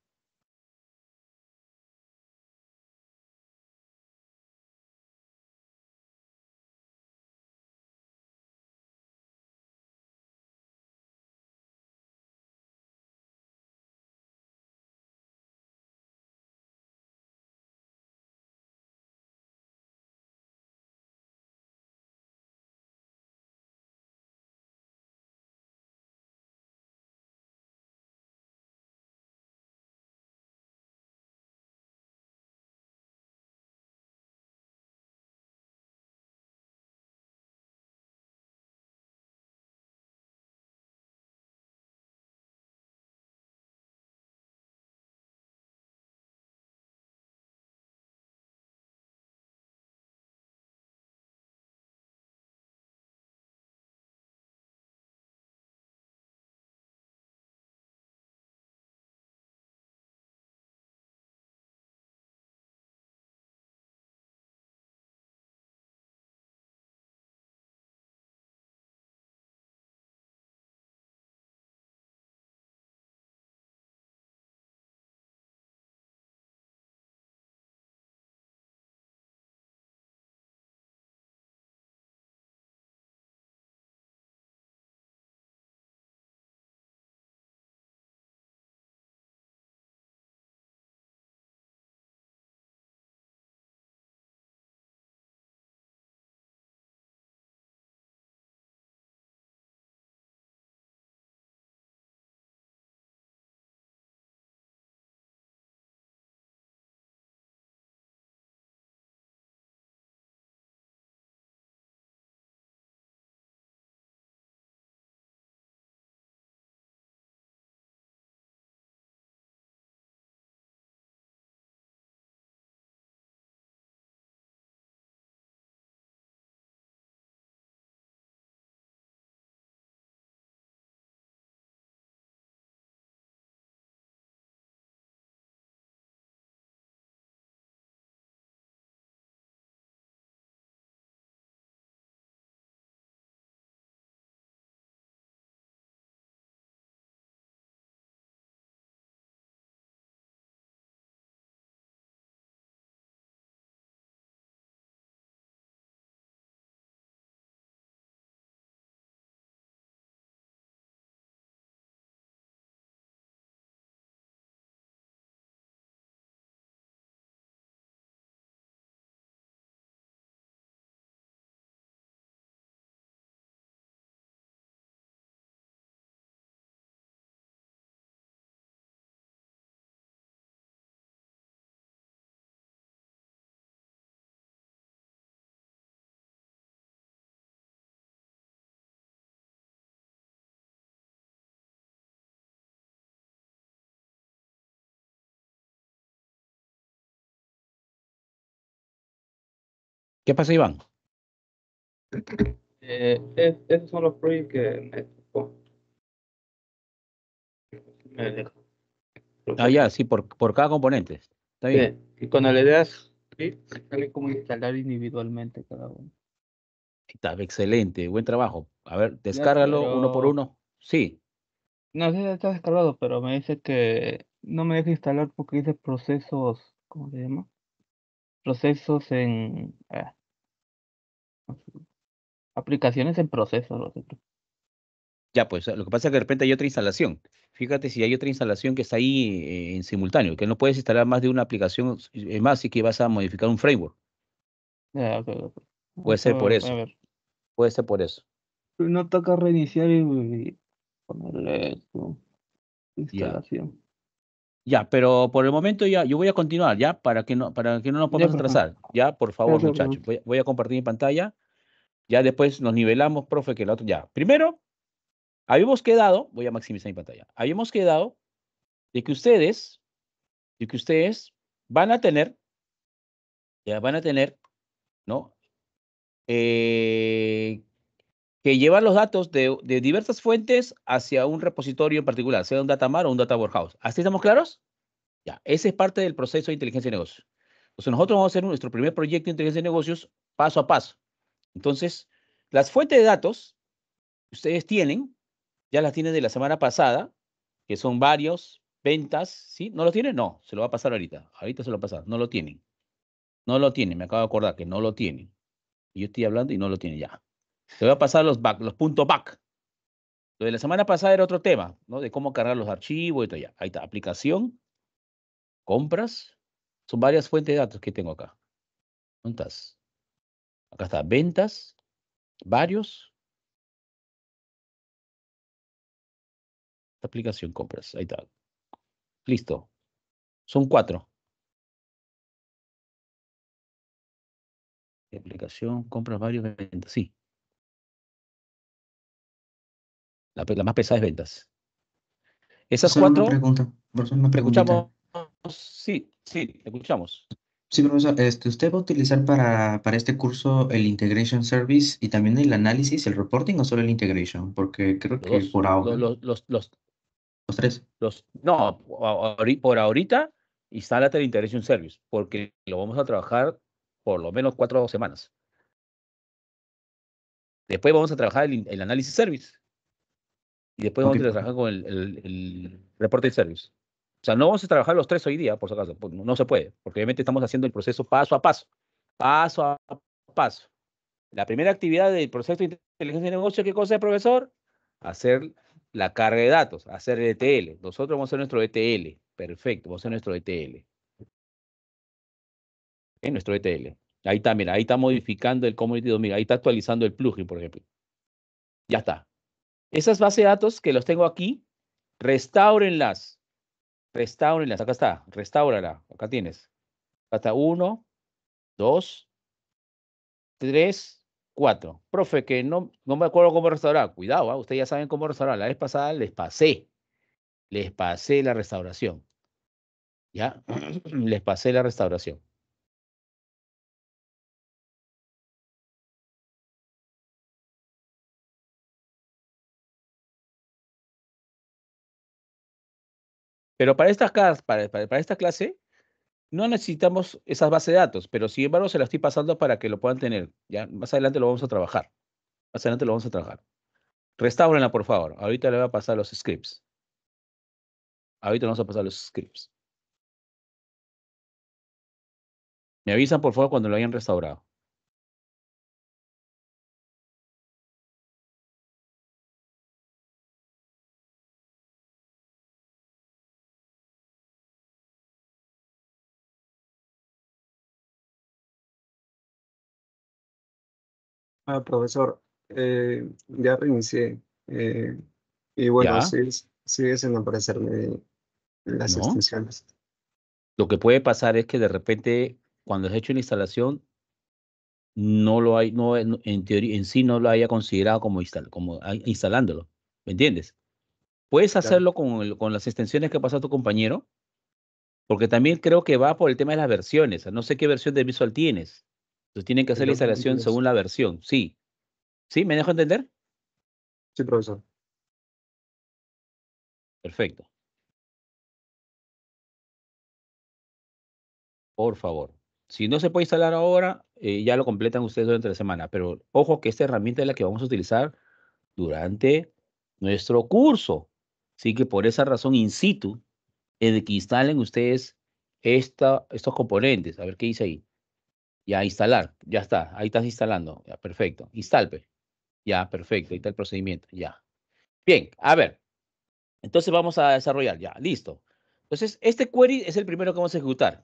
¿Qué pasa, Iván? Eh, esos son los proyectos que me tocó. ah, ya, sí, por, por cada componente. Está bien. Y cuando le das clic, ¿sí? sale como instalar individualmente cada uno. Está excelente, buen trabajo. A ver, descárgalo uno por uno. Sí. No sé está descargado, pero me dice que no me deja instalar porque dice procesos, ¿cómo se llama? Procesos en... Ah, Aplicaciones en proceso. ¿no? Ya, pues, lo que pasa es que de repente hay otra instalación. Fíjate si hay otra instalación que está ahí eh, en simultáneo, que no puedes instalar más de una aplicación más y que vas a modificar un framework. Ah, Puede ser por eso. Puede ser por eso. No toca reiniciar y ponerle su instalación. Ya, pero por el momento ya, yo voy a continuar, ¿ya? Para que no, para que no nos podamos atrasar, ¿ya? Por favor, muchachos. Voy, a compartir mi pantalla. Ya después nos nivelamos, profe, que el otro. Ya. Primero, habíamos quedado, voy a maximizar mi pantalla. Habíamos quedado de que ustedes, de que ustedes van a tener, ya van a tener, ¿no? Eh, que llevan los datos de, diversas fuentes hacia un repositorio en particular, sea un data mar o un data warehouse. ¿Así estamos claros? Ya, ese es parte del proceso de inteligencia de negocios. Entonces nosotros vamos a hacer nuestro primer proyecto de inteligencia de negocios paso a paso. Entonces, las fuentes de datos que ustedes tienen, ya las tienen de la semana pasada, que son varios, ventas, ¿sí? ¿No lo tienen? No, se lo va a pasar ahorita. Ahorita se lo va a pasar. No lo tienen. No lo tienen, me acabo de acordar que no lo tienen. Yo estoy hablando y no lo tienen ya. Te voy a pasar los, back, los puntos back. Lo de la semana pasada era otro tema, ¿no? De cómo cargar los archivos y todo ya. Ahí está, aplicación, compras. Son varias fuentes de datos que tengo acá. ¿Cuántas? Acá está, ventas, varios. Aplicación, compras. Ahí está. Listo. Son cuatro. Aplicación, compras, varios, ventas. Sí, La, más pesada es ventas. Esas cuatro. Una pregunta, profesor, una Sí, sí, escuchamos. Sí, profesor, este, ¿usted va a utilizar para, para, este curso el Integration Service y también el análisis, el reporting o solo el Integration? Porque creo que por ahora. Los, los, tres. Los, no, por ahorita instálate el Integration Service, porque lo vamos a trabajar por lo menos cuatro dos o semanas. Después vamos a trabajar el, el análisis service. Y después vamos a trabajar con el, el, reporte de service. O sea, no vamos a trabajar los tres hoy día, por si acaso. Pues, no se puede, porque obviamente estamos haciendo el proceso paso a paso. Paso a paso. La primera actividad del proceso de inteligencia de negocio, ¿qué cosa es, profesor? Hacer la carga de datos, hacer el ETL. Nosotros vamos a hacer nuestro ETL. Perfecto, vamos a hacer nuestro ETL. En ¿Eh? nuestro ETL. Ahí está, mira, ahí está modificando el Community mira Ahí está actualizando el plugin, por ejemplo. Ya está. Esas bases de datos que los tengo aquí, restáurenlas. Restáurenlas. Acá está. Restáurala. Acá tienes. Hasta uno, dos, tres, cuatro. Profe, que no, no me acuerdo cómo restaurar. Cuidado, ¿ah? ustedes ya saben cómo restaurar. La vez pasada les pasé. Les pasé la restauración. ¿Ya? <clears throat> les pasé la restauración. Pero para esta, para, esta clase no necesitamos esas bases de datos, pero sin embargo se las estoy pasando para que lo puedan tener. ¿ya? Más adelante lo vamos a trabajar. Más adelante lo vamos a trabajar. Restáurenla, por favor. Ahorita le voy a pasar los scripts. Ahorita le vamos a pasar los scripts. Me avisan, por favor, cuando lo hayan restaurado. Ah, profesor, eh, ya reinicié. Eh, y bueno, sigue, sin aparecerme las extensiones. Lo que puede pasar es que de repente, cuando has hecho una instalación, no lo hay, no, en teoría, en sí no lo haya considerado como, como instalándolo. ¿Me entiendes? Puedes hacerlo con, con las extensiones que pasa tu compañero, porque también creo que va por el tema de las versiones. No sé qué versión de Visual tienes. Entonces tienen que hacer la instalación según la versión, sí. ¿Sí? ¿Me dejo entender? Sí, profesor. Perfecto. Por favor. Si no se puede instalar ahora, eh, ya lo completan ustedes durante la semana. Pero ojo que esta herramienta es la que vamos a utilizar durante nuestro curso. Así que por esa razón, in situ, que instalen ustedes esta, estos componentes. A ver qué dice ahí. Ya, instalar. Ya está, ahí estás instalando. Ya, perfecto. Instalpe. Pues, ya, perfecto. Ahí está el procedimiento. Ya. Bien, a ver. Entonces vamos a desarrollar. Ya, listo. Entonces, este query es el primero que vamos a ejecutar.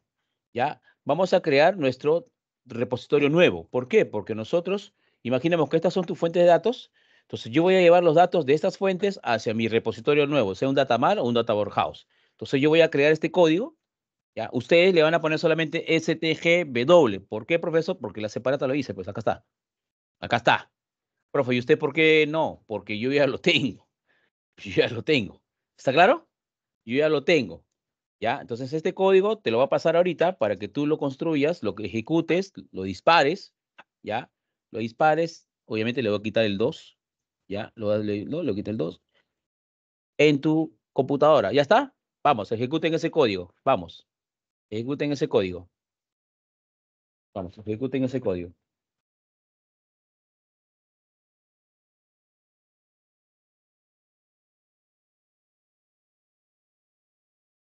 Ya, vamos a crear nuestro repositorio nuevo. ¿Por qué? Porque nosotros, imaginemos que estas son tus fuentes de datos. Entonces, yo voy a llevar los datos de estas fuentes hacia mi repositorio nuevo, sea un data mar o un data warehouse. Entonces, yo voy a crear este código ya, ustedes le van a poner solamente STGW. ¿Por qué, profesor? Porque la separata lo hice, pues acá está. Acá está. Profe, ¿y usted por qué no? Porque yo ya lo <laughs> tengo. Yo ya lo tengo. ¿Está claro? Yo ya lo tengo. ¿Ya? Entonces este código te lo va a pasar ahorita para que tú lo construyas, lo ejecutes, lo dispares, ¿ya? Lo dispares, obviamente le voy a quitar el 2, ¿ya? Lo, le, no, le quita el 2 en tu computadora. ¿Ya está? Vamos, ejecuten ese código. Vamos. Ejecuten ese código. Vamos, ejecuten ese código.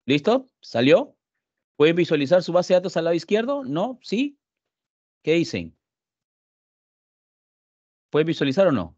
¿Listo? ¿Salió? ¿Pueden visualizar su base de datos al lado izquierdo? ¿No? ¿Sí? ¿Qué dicen? ¿Pueden visualizar o no?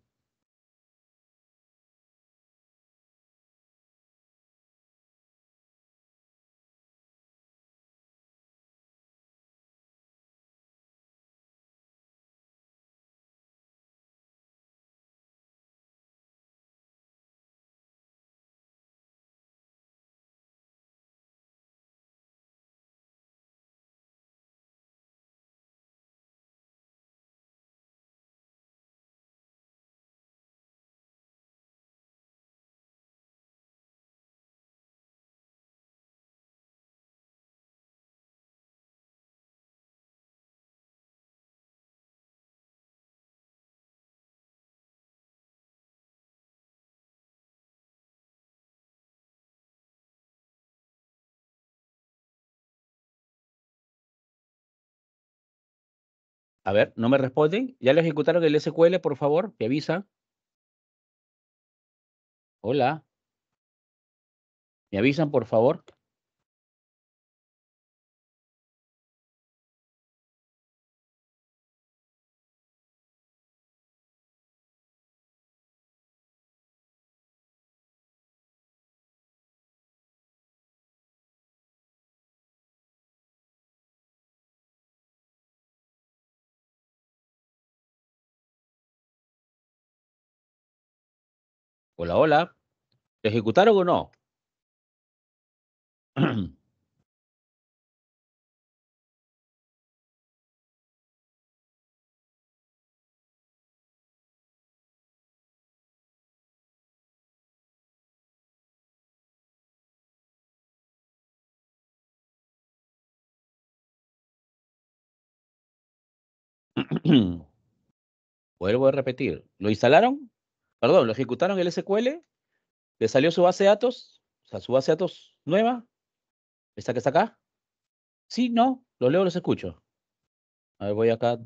A ver, no me responden. ¿Ya le ejecutaron el SQL, por favor? ¿Me avisa. Hola. ¿Me avisan, por favor? Hola, hola. ¿Lo ejecutaron o no? <clears throat> <clears throat> Vuelvo a repetir, ¿lo instalaron? perdón, lo ejecutaron el SQL, le salió su base de datos, o sea, su base de datos nueva, esta que está acá. Sí, no, Lo leo, los escucho. A ver, voy acá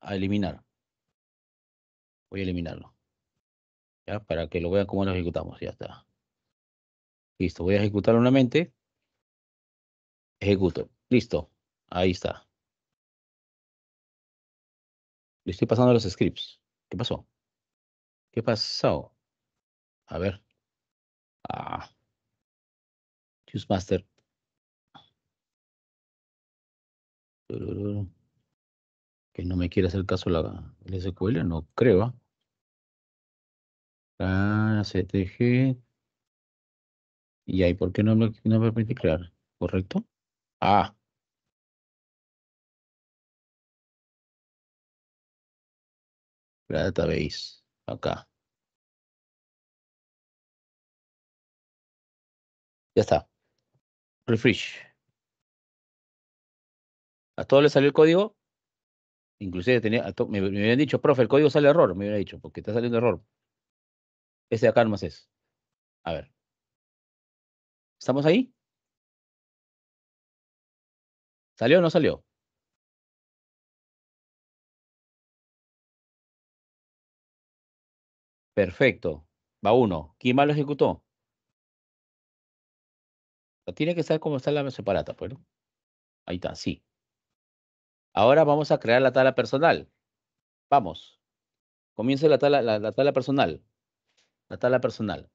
a eliminar. Voy a eliminarlo. ¿Ya? Para que lo vean cómo lo ejecutamos. Ya está. Listo, voy a ejecutarlo nuevamente. Ejecuto. Listo. Ahí está. Le estoy pasando los scripts. ¿Qué pasó? ¿Qué pasó? A ver. Ah. Choose master. Que no me quiere hacer caso la el SQL, no creo. Ah, CTG. Y ahí, ¿por qué no me, no me permite crear? ¿Correcto? Ah. Database acá. Ya está. Refresh. ¿A todos le salió el código? Inclusive tenía, me, me, habían dicho, profe, el código sale error, me hubiera dicho, porque está saliendo error. Ese de acá nomás es. A ver. ¿Estamos ahí? ¿Salió o no salió? Perfecto. Va uno. ¿Quién más lo ejecutó? Tiene que estar como está la separata, pues, Ahí está, sí. Ahora vamos a crear la tabla personal. Vamos. Comienza la tabla, personal. La tabla personal.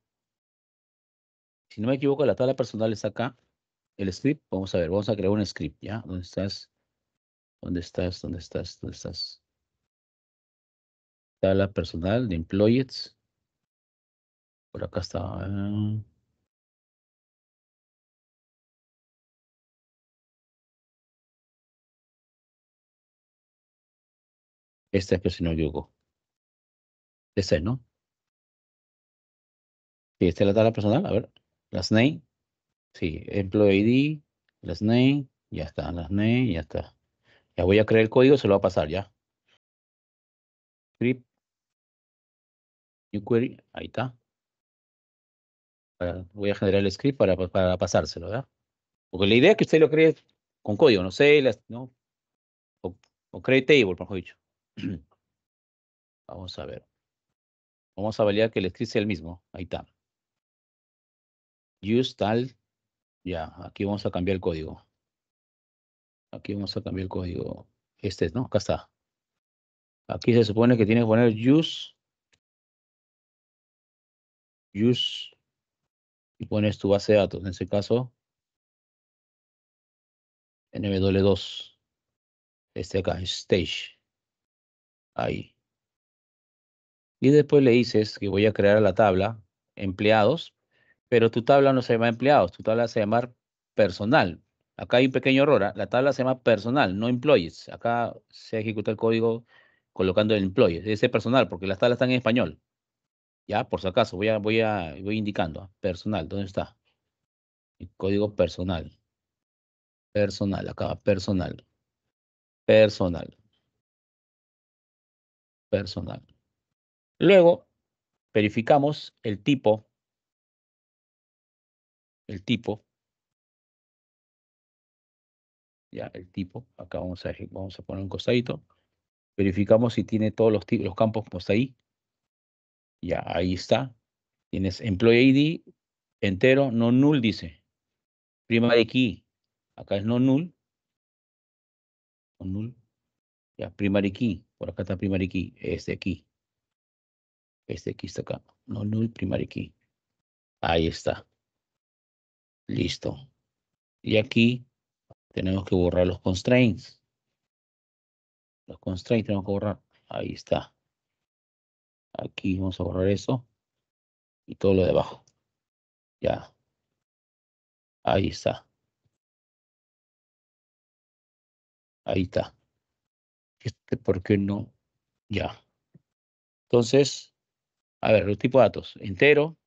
Si no me equivoco, la tabla personal está acá. El script, vamos a ver, vamos a crear un script, ¿ya? ¿Dónde estás? ¿Dónde estás? ¿Dónde estás? ¿Dónde estás? Tabla personal de employees. Por acá está. ¿eh? este Esta es Persino Yugo. este ¿no? Sí, esta es la tabla personal. A ver, las name. Sí, employee ID, las name. Ya está, las name, ya está. Ya voy a crear el código, se lo va a pasar ya. Script. New query, ahí está voy a generar el script para, pues, para pasárselo, ¿verdad? Porque la idea es que usted lo cree con código, no sé, ¿no? O, create table, mejor dicho. <clears throat> Vamos a ver. Vamos a validar que el script sea el mismo. Ahí está. Use tal. Ya, aquí vamos a cambiar el código. Aquí vamos a cambiar el código. Este es, ¿no? Acá está. Aquí se supone que tiene que poner use. Use pones tu base de datos. En ese caso, NW2. Este acá, Stage. Ahí. Y después le dices que voy a crear la tabla empleados, pero tu tabla no se llama empleados, tu tabla se llama personal. Acá hay un pequeño error, ¿ah? la tabla se llama personal, no employees. Acá se ejecuta el código colocando el employees ese personal, porque las tablas están en español. Ya, por si acaso, voy a, voy a, voy indicando. Personal, ¿dónde está? El código personal. Personal, acá, personal. Personal. Personal. Luego, verificamos el tipo. El tipo. Ya, el tipo. Acá vamos a, vamos a poner un costadito. Verificamos si tiene todos los, tipos, los campos como está ahí. Ya, ahí está. Tienes employee ID entero, no null, dice. Primary key. Acá es no null. No null. Ya, primary key. Por acá está primary key. Este aquí. Este aquí está acá. No null, primary key. Ahí está. Listo. Y aquí tenemos que borrar los constraints. Los constraints tenemos que borrar. Ahí está. Aquí vamos a borrar eso. Y todo lo de abajo. Ya. Ahí está. Ahí está. Este, ¿por qué no? Ya. Entonces, a ver, los tipos de datos. Entero,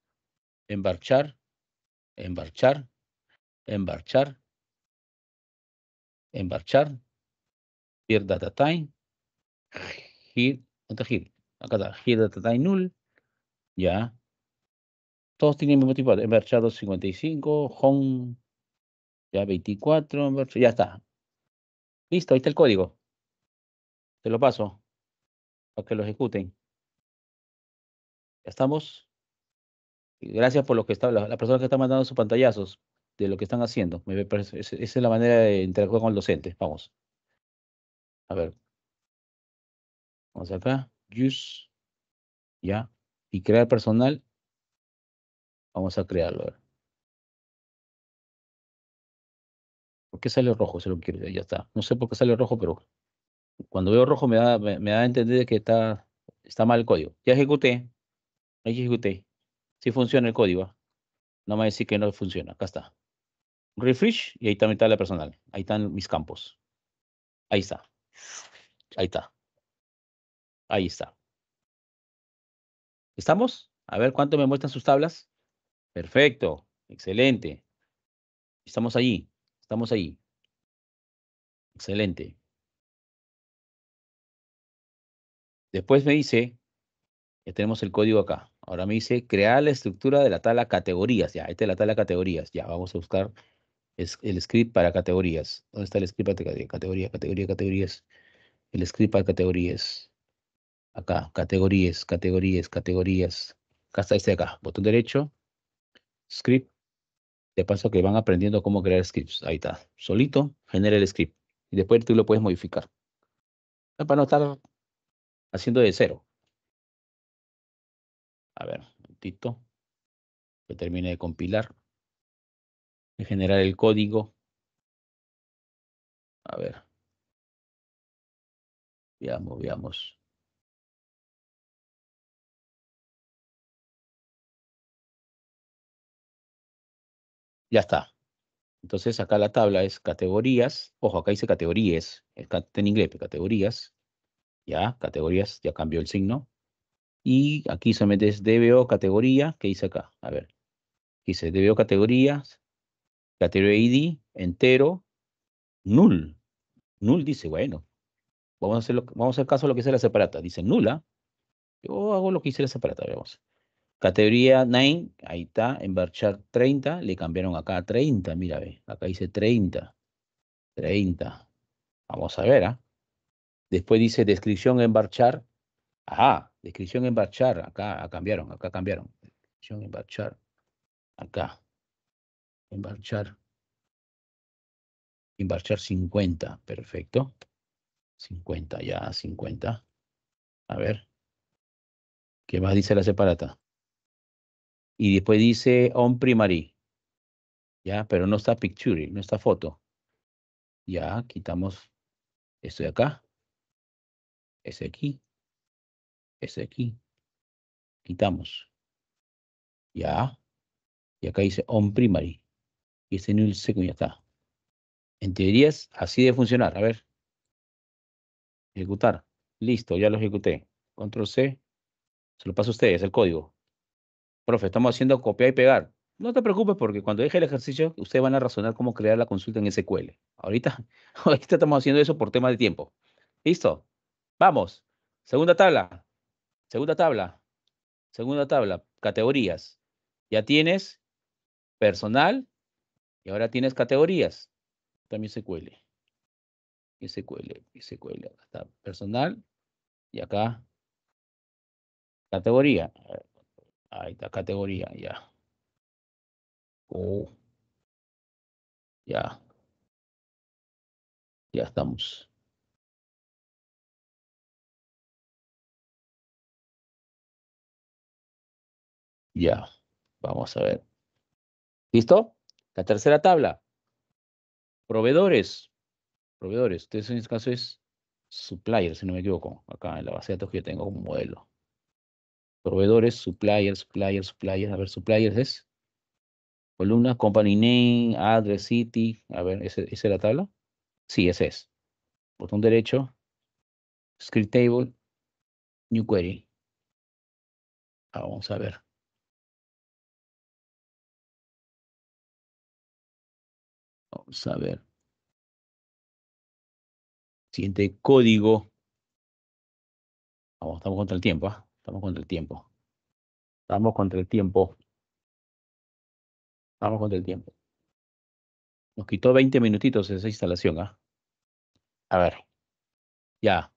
embarchar, embarchar, embarchar, embarchar, peer data time, hit, acá está, null. ya. Todos tienen el mismo tipo, Berchá 55, home, ya 24, ya está. Listo, ahí está el código. Te lo paso para que lo ejecuten. Ya estamos. Gracias por lo que está, la, personas que están mandando sus pantallazos de lo que están haciendo. esa es la manera de interactuar con el docente. Vamos. A ver. Vamos acá use, ¿ya? Y crear personal. Vamos a crearlo. ¿Por qué sale rojo? Se lo quiero, ya está. No sé por qué sale rojo, pero cuando veo rojo me da, me, da a entender que está, está mal el código. Ya ejecuté. Ahí ejecuté. Si funciona el código. ¿ah? No me dice decir que no funciona. Acá está. Refresh y ahí también está la personal. Ahí están mis campos. Ahí está. Ahí está. Ahí está. ¿Estamos? A ver cuánto me muestran sus tablas. Perfecto, excelente. Estamos allí, estamos allí. Excelente. Después me dice, ya tenemos el código acá. Ahora me dice crear la estructura de la tabla categorías. Ya, esta es la tabla categorías. Ya, vamos a buscar el script para categorías. ¿Dónde está el script para categoría, categoría, categorías? El script para categorías. Acá, categorías, categorías, categorías. Acá está este acá, botón derecho, script. De paso que van aprendiendo cómo crear scripts. Ahí está, solito, genera el script. Y después tú lo puedes modificar. Ah, para no estar haciendo de cero. A ver, un momentito. Que termine de compilar. y generar el código. A ver. ya veamos. Ya está. Entonces acá la tabla es categorías. Ojo, acá dice categorías. En inglés, categorías. Ya, categorías, ya cambió el signo. Y aquí se es DBO categoría. ¿Qué dice acá? A ver. Dice DBO categorías, categoría ID, entero, null. Null dice, bueno, vamos a hacer, vamos a caso a lo que dice la separata. Dice nula. Yo hago lo que hice la separata, veamos. Categoría 9, ahí está, en 30, le cambiaron acá a 30, mira, ve, acá dice 30, 30. Vamos a ver, ¿ah? Después dice descripción en Barchar. Ajá, descripción en acá ah, cambiaron, acá cambiaron. Descripción en acá, en Embarchar En 50, perfecto. 50, ya, 50. A ver. ¿Qué más dice la separata? y después dice on primary. Ya, pero no está picture, no está foto. Ya, quitamos esto de acá. ese aquí. ese aquí. Quitamos. Ya. Y acá dice on primary. Y este null second ya está. En teoría es así de funcionar. A ver. Ejecutar. Listo, ya lo ejecuté. Control C. Se lo paso a ustedes, el código profe, estamos haciendo copiar y pegar. No te preocupes porque cuando deje el ejercicio, ustedes van a razonar cómo crear la consulta en SQL. Ahorita, <laughs> ahorita estamos haciendo eso por tema de tiempo. ¿Listo? Vamos. Segunda tabla. Segunda tabla. Segunda tabla. Categorías. Ya tienes personal y ahora tienes categorías. También SQL. SQL, SQL. Acá está personal y acá categoría. Ahí está, categoría, ya. Oh. Ya. Ya estamos. Ya. Vamos a ver. ¿Listo? La tercera tabla. Proveedores. Proveedores. Ustedes en este caso es supplier, si no me equivoco. Acá en la base de datos que yo tengo como modelo proveedores, suppliers, suppliers, suppliers. A ver, suppliers es columna, company name, address, city. A ver, ¿esa, es la tabla? Sí, ese es. Botón derecho, script table, new query. Ah, vamos a ver. Vamos a ver. Siguiente código. Vamos, estamos contra el tiempo. ¿eh? Estamos contra el tiempo. Estamos contra el tiempo. Estamos contra el tiempo. Nos quitó 20 minutitos esa instalación, ¿ah? A ver. Ya.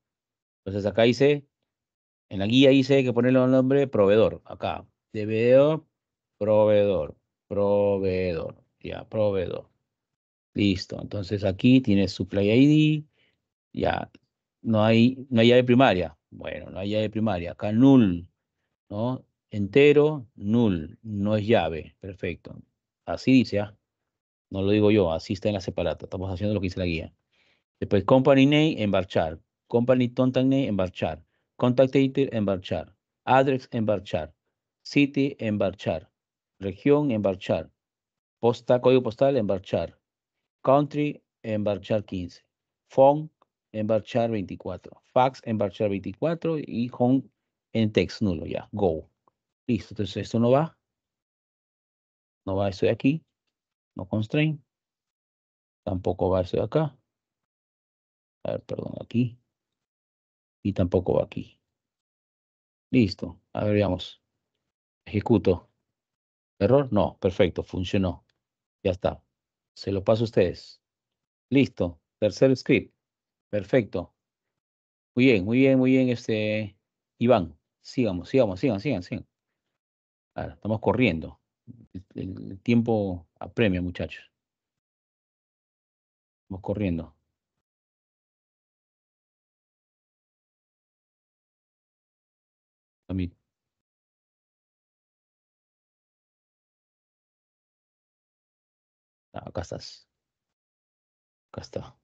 Entonces acá dice, en la guía dice que ponerle un nombre proveedor. Acá. video proveedor, proveedor. Ya, proveedor. Listo. Entonces aquí tiene Play ID. Ya. No hay, no hay llave primaria. Bueno, no hay llave primaria. Acá null, ¿no? Entero, null. No es llave. Perfecto. Así dice, ¿ah? No lo digo yo, así está en la separata. Estamos haciendo lo que dice la guía. Después, company name, embarchar. Company contact name, embarchar. Contact data, embarchar. Address, embarchar. City, embarchar. Región, embarchar. Posta, código postal, embarchar. Country, embarchar 15. Phone, en 24, fax embarchar 24 y home en text nulo ya, go. Listo, entonces esto no va. No va esto de aquí, no constrain. Tampoco va esto de acá. A ver, perdón, aquí. Y tampoco va aquí. Listo, a ver, veamos. Ejecuto. ¿Error? No, perfecto, funcionó. Ya está. Se lo paso a ustedes. Listo, tercer script. Perfecto. Muy bien, muy bien, muy bien, este Iván. Sigamos, sigamos, sigan, sigan, sigan. estamos corriendo. El, tiempo apremia, muchachos. Estamos corriendo. mí Ah, acá estás. Acá está.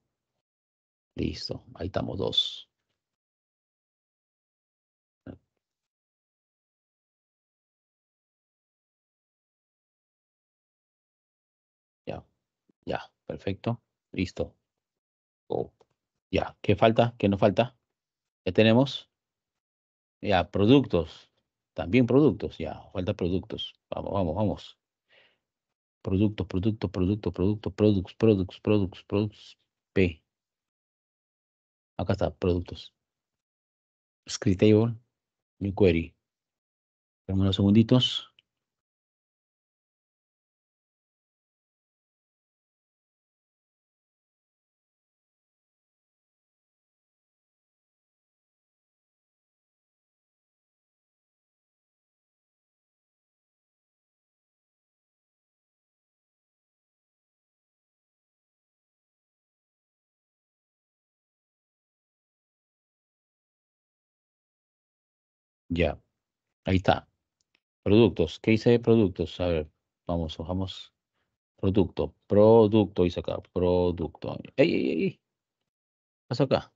Listo, ahí estamos dos. Ya, ya, perfecto. Listo. Oh, ya, ¿qué falta? ¿Qué nos falta? Ya tenemos. Ya, productos. También productos. Ya, falta productos. Vamos, vamos, vamos. Productos, productos, productos, productos, productos, productos, productos, productos. P. Acá está, productos. Scriptable. table, new query. Esperen unos segunditos. Ya. Ahí está. Productos. ¿Qué dice de productos? A ver, vamos, ojamos. Producto. Producto dice acá. Producto. ¡Ey, ey, ey! acá.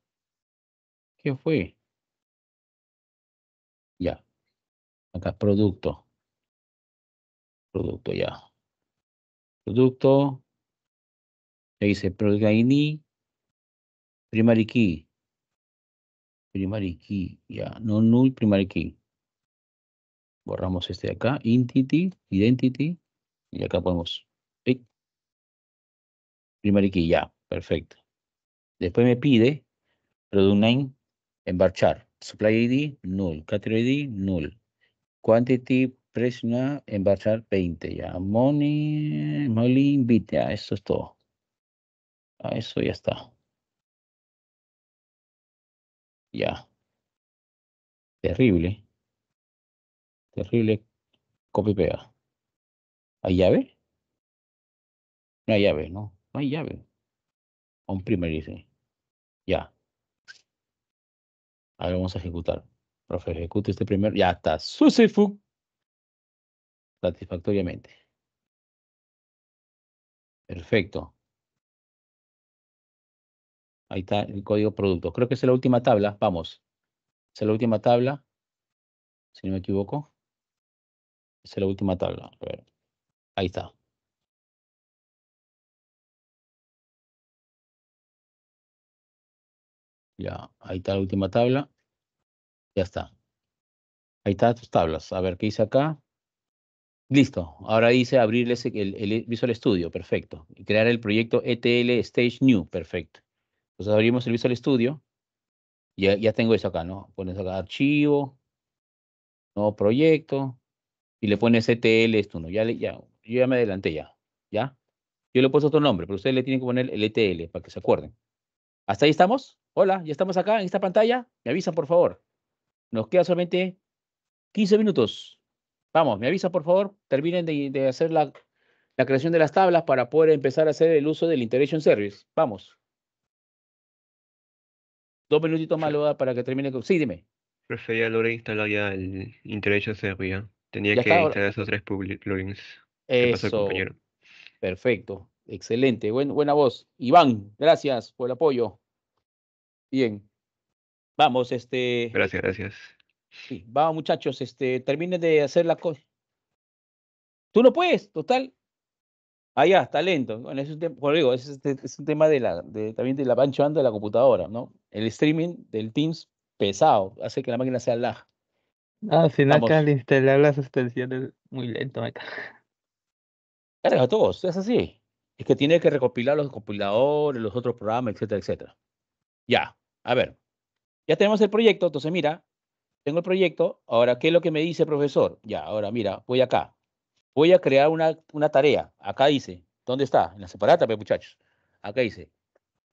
¿Qué fue? Ya. Acá, producto. Producto, ya. Producto. qué dice product primary key primary key, ya, no null primary key. Borramos este de acá, entity, identity, y acá podemos, pick. primary key, ya, perfecto. Después me pide product name en supply ID, null, category ID, null, quantity, presiona embarchar, 20, ya, money, money, bit, ya, eso es todo. Eso ya está. Ya. Terrible. Terrible copy pega. ¿Hay llave? No hay llave, no. No hay llave. Un primer dice. Ya. Ahora vamos a ejecutar. Profe, ejecute este primer. Ya está. Satisfactoriamente. Perfecto. Ahí está el código producto. Creo que es la última tabla. Vamos. Es la última tabla. Si no me equivoco. Es la última tabla. A ver. Ahí está. Ya, ahí está la última tabla. Ya está. Ahí está tus tablas. A ver, ¿qué hice acá? Listo. Ahora dice abrir el, el, Visual Studio. Perfecto. Y crear el proyecto ETL Stage New. Perfecto. Entonces abrimos el Visual Studio. Ya, ya tengo eso acá, ¿no? Pones acá archivo, nuevo proyecto, y le pones ETL esto, ¿no? Ya, yo ya me adelanté ya, ¿ya? Yo le he puesto otro nombre, pero ustedes le tienen que poner el ETL para que se acuerden. ¿Hasta ahí estamos? Hola, ya estamos acá en esta pantalla. Me avisan, por favor. Nos queda solamente 15 minutos. Vamos, me avisan, por favor. Terminen de, hacer la, la creación de las tablas para poder empezar a hacer el uso del Integration Service. Vamos. Dos minutitos más lo da para que termine con. Sí, dime. Profe, ya he instalar ¿eh? ya el interés ya. Tenía que instalar esos tres plugins. Eso. Perfecto. Excelente. buena voz. Iván, gracias por el apoyo. Bien. Vamos, este. Gracias, gracias. Sí, vamos, muchachos, este, terminen de hacer la cosa. Tú no puedes, total. Ah, ya, lento Bueno, es un, tema, digo, es, un tema de la, de, también de la pancho de la computadora, ¿no? El streaming del Teams pesado hace que la máquina sea lag. Ah, no, acá al instalar las extensiones muy lento acá. Carga todos, es así. Es que tiene que recopilar los compiladores, los otros programas, etcétera, etcétera. Ya, a ver. Ya tenemos el proyecto, entonces mira, tengo el proyecto, ahora, ¿qué es lo que me dice el profesor? Ya, ahora mira, voy acá, voy a crear una, una tarea. Acá dice, ¿dónde está? En la separata, pues, muchachos. Acá dice,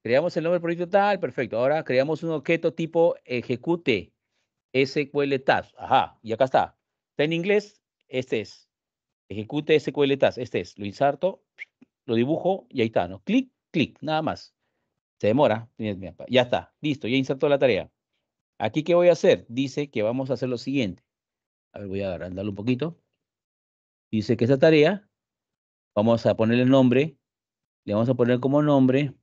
creamos el nombre del proyecto tal, perfecto. Ahora creamos un objeto tipo ejecute SQL task. Ajá, y acá está. Está en inglés, este es. Ejecute SQL task, este es. Lo inserto, lo dibujo y ahí está, ¿no? Clic, clic, nada más. Se demora. Ya está, listo, ya insertó la tarea. Aquí, ¿qué voy a hacer? Dice que vamos a hacer lo siguiente. A ver, voy a agrandarlo un poquito. Dice que esa tarea, vamos a ponerle nombre, le vamos a poner como nombre,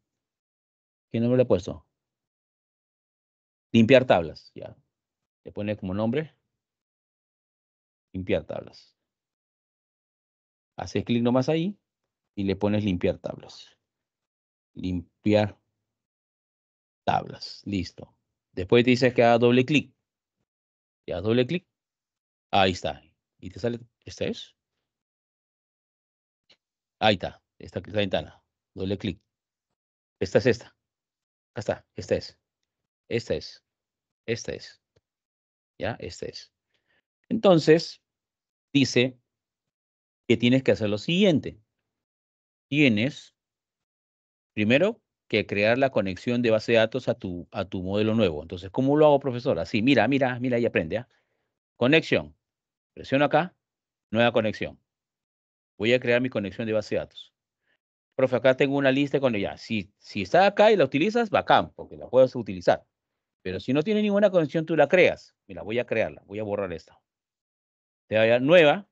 ¿qué nombre le he puesto? Limpiar tablas, ya. Le pone como nombre, limpiar tablas. Haces clic nomás ahí y le pones limpiar tablas. Limpiar tablas, listo. Después te dice que haga doble clic. Ya doble clic. Ahí está. Y te sale, ¿Este es. Ahí está, esta es la ventana. Doble clic. Esta es esta. Acá está, esta es. Esta es. Esta es. ¿Ya? Esta es. Entonces, dice que tienes que hacer lo siguiente. Tienes, primero, que crear la conexión de base de datos a tu, a tu modelo nuevo. Entonces, ¿cómo lo hago, profesor? Así, mira, mira, mira y aprende. ¿ah? Conexión. Presiono acá, nueva conexión. Voy a crear mi conexión de base de datos. Profe, acá tengo una lista con ella. Si, si está acá y la utilizas, va bacán, porque la puedes utilizar. Pero si no tiene ninguna conexión, tú la creas. Mira, voy a crearla. Voy a borrar esta. Te voy a nueva.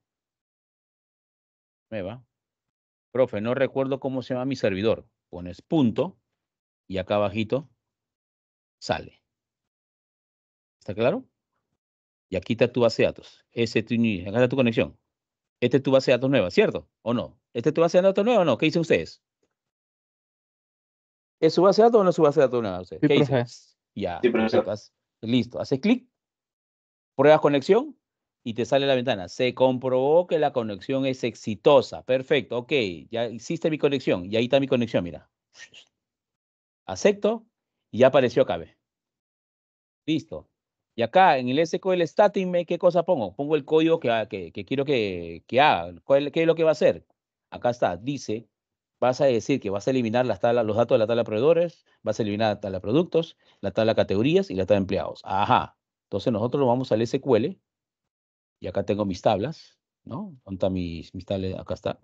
Nueva. Profe, no recuerdo cómo se llama mi servidor. Pones punto y acá abajito sale. ¿Está claro? Y aquí está tu base de datos. Ese es acá tu conexión. Este es tu base de datos nueva, ¿cierto? ¿O no? ¿Este es tu base de datos nueva o no? ¿Qué dicen ustedes? ¿Es su base de datos o no es su base de datos nueva? ¿Qué dicen? Ya. Listo. Haces clic, pruebas conexión y te sale la ventana. Se comprobó que la conexión es exitosa. Perfecto. Ok. Ya hiciste mi conexión. Y ahí está mi conexión, mira. Acepto y ya apareció acá. Listo. Y acá en el SQL Static, ¿qué cosa pongo? Pongo el código que, que, quiero que, que haga. ¿Cuál, ¿Qué es lo que va a hacer? Acá está, dice, vas a decir que vas a eliminar los datos de la tabla de proveedores, vas a eliminar la tabla de productos, la tabla de categorías y la tabla de empleados. Ajá. Entonces nosotros vamos al SQL y acá tengo mis tablas, ¿no? ¿Dónde mis, mis tablas? Acá está.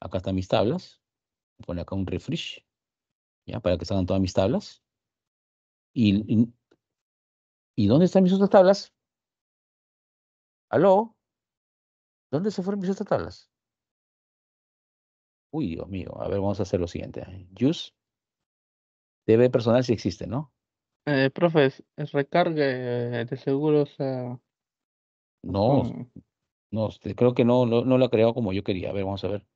Acá están mis tablas. Pone acá un refresh, ¿ya? Para que salgan todas mis tablas. y ¿Y dónde están mis otras tablas? ¿Aló? ¿Dónde se fueron mis otras tablas? Uy, Dios mío. A ver, vamos a hacer lo siguiente. Use debe personal si existe, ¿no? Eh, es recargue de seguros. Eh. no, hmm. no, este, creo que no, no, lo ha creado como yo quería. A ver, vamos a ver.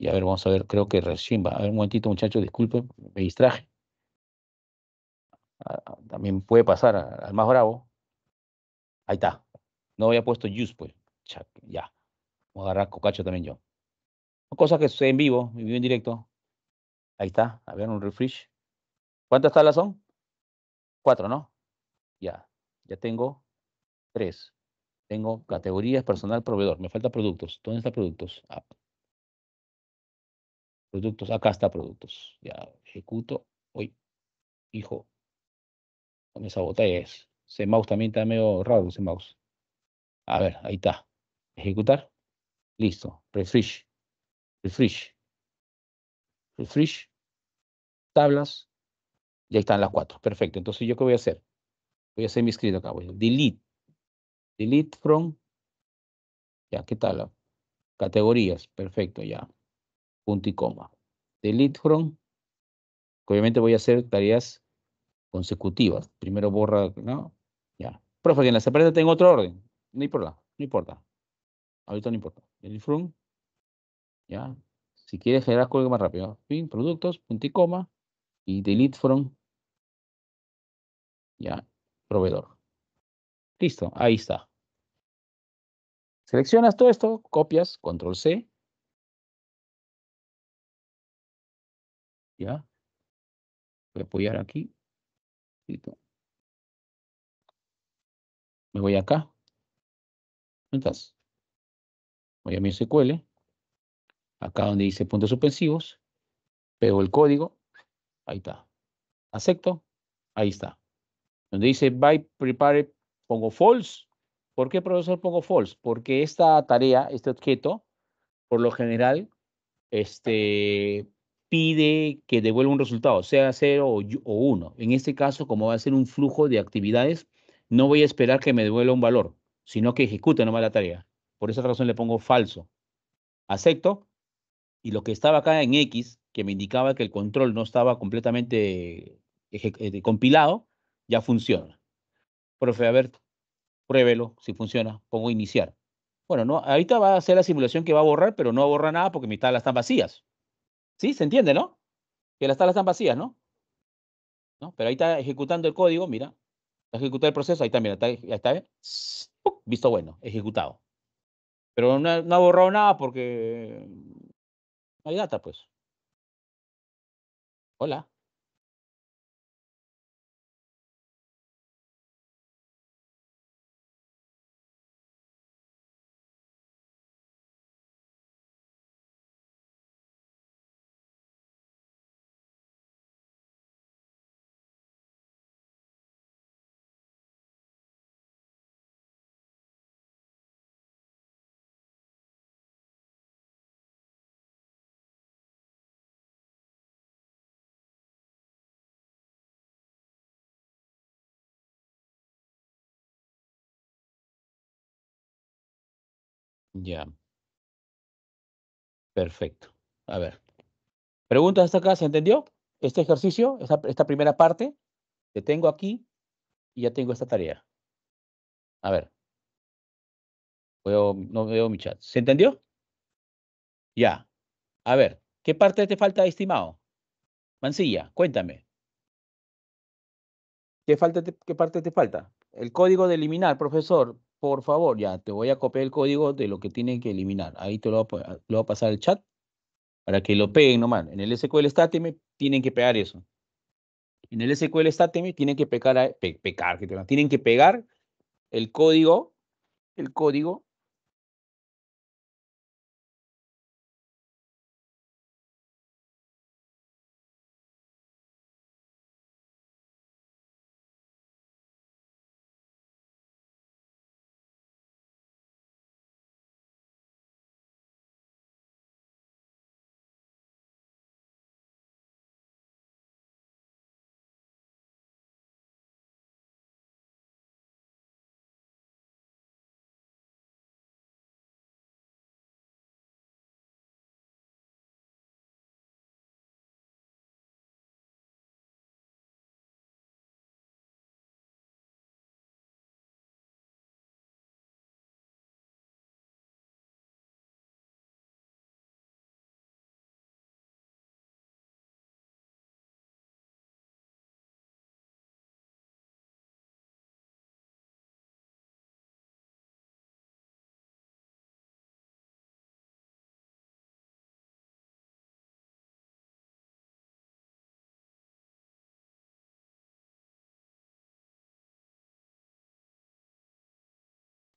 Y a ver, vamos a ver, creo que recién va. A ver, un momentito, muchachos, disculpen, me distraje. También puede pasar al más bravo. Ahí está. No había puesto use, pues. Ya. Voy a agarrar Cocacho también yo. Cosas que estoy en vivo, en vivo en directo. Ahí está. A ver, un refresh. ¿Cuántas tablas son? Cuatro, ¿no? Ya. Ya tengo tres. Tengo categorías, personal, proveedor. Me falta productos. ¿Dónde están productos? Ah. Productos. Acá está productos. Ya. Ejecuto. Hoy. Hijo esa botella se Ese mouse también está medio raro, ese mouse. A ver, ahí está. Ejecutar. Listo. Refresh. Refresh. Refresh. Tablas. Ya están las cuatro. Perfecto. Entonces, ¿yo qué voy a hacer? Voy a hacer mi escrito acá. Voy a delete. Delete from. Ya, ¿qué tal? Categorías. Perfecto, ya. Punto y coma. Delete from. Obviamente voy a hacer tareas consecutivas. Primero borra, ¿no? Ya. Profe, en la tengo otro orden. No importa, no importa. Ahorita no importa. Delete from, ya. Si quieres generar código más rápido. Fin, productos, punto y coma. Y delete from, ya, proveedor. Listo, ahí está. Seleccionas todo esto, copias, control C. Ya. Voy a apoyar aquí. Me voy acá. Entonces, voy a mi SQL. Acá donde dice puntos suspensivos. Pego el código. Ahí está. Acepto. Ahí está. Donde dice by prepare, pongo false. ¿Por qué, profesor, pongo false? Porque esta tarea, este objeto, por lo general, este, pide que devuelva un resultado, sea 0 o, uno. 1. En este caso, como va a ser un flujo de actividades, no voy a esperar que me devuelva un valor, sino que ejecute nomás la tarea. Por esa razón le pongo falso. Acepto. Y lo que estaba acá en X, que me indicaba que el control no estaba completamente eh, compilado, ya funciona. Profe, a ver, pruébelo, si funciona, pongo iniciar. Bueno, no, ahorita va a hacer la simulación que va a borrar, pero no borra nada porque mis tablas están vacías. Sí, se entiende, ¿no? Que las tablas están vacías, ¿no? ¿No? Pero ahí está ejecutando el código, mira. Ejecutar el proceso, ahí también. está, ahí está. ¿eh? visto bueno, ejecutado. Pero no, no ha borrado nada porque no hay data, pues. Hola. Ya. Perfecto. A ver. Preguntas hasta acá, ¿se entendió? Este ejercicio, esta, primera parte, que tengo aquí y ya tengo esta tarea. A ver. no veo mi chat. ¿Se entendió? Ya. A ver, ¿qué parte te falta, estimado? Mancilla, cuéntame. ¿Qué, falta ¿Qué parte te falta? El código de eliminar, profesor por favor, ya, te voy a copiar el código de lo que tienen que eliminar. Ahí te lo voy ah, a, pasar al chat para que lo peguen nomás. En el SQL Statement tienen que pegar eso. En el SQL Statement tienen que pegar, tienen que pegar el código, el código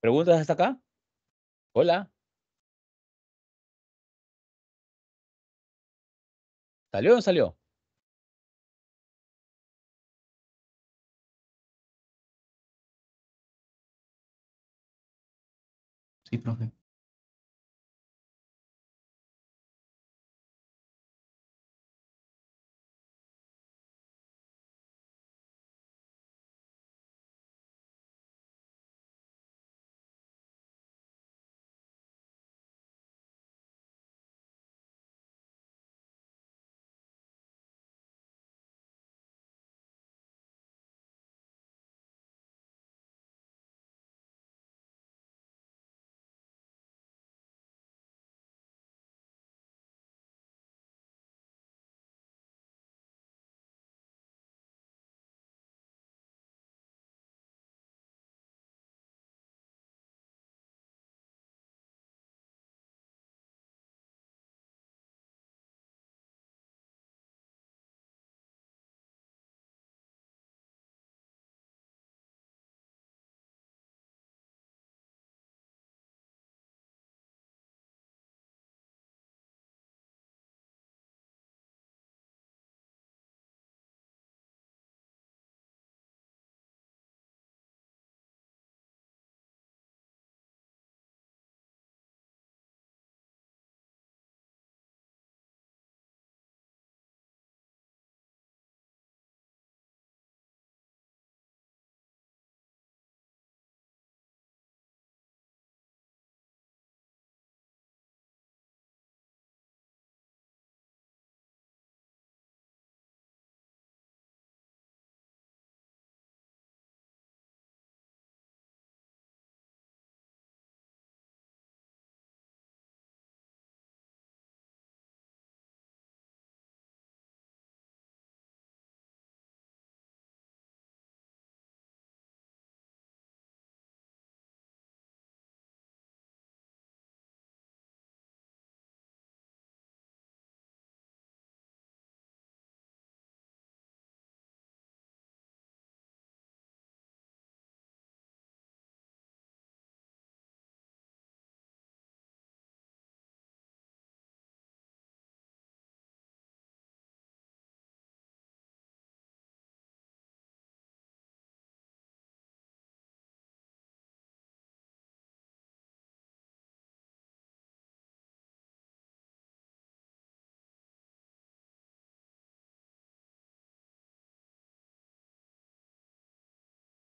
¿Preguntas hasta acá? Hola. ¿Salió o salió? Sí, profe.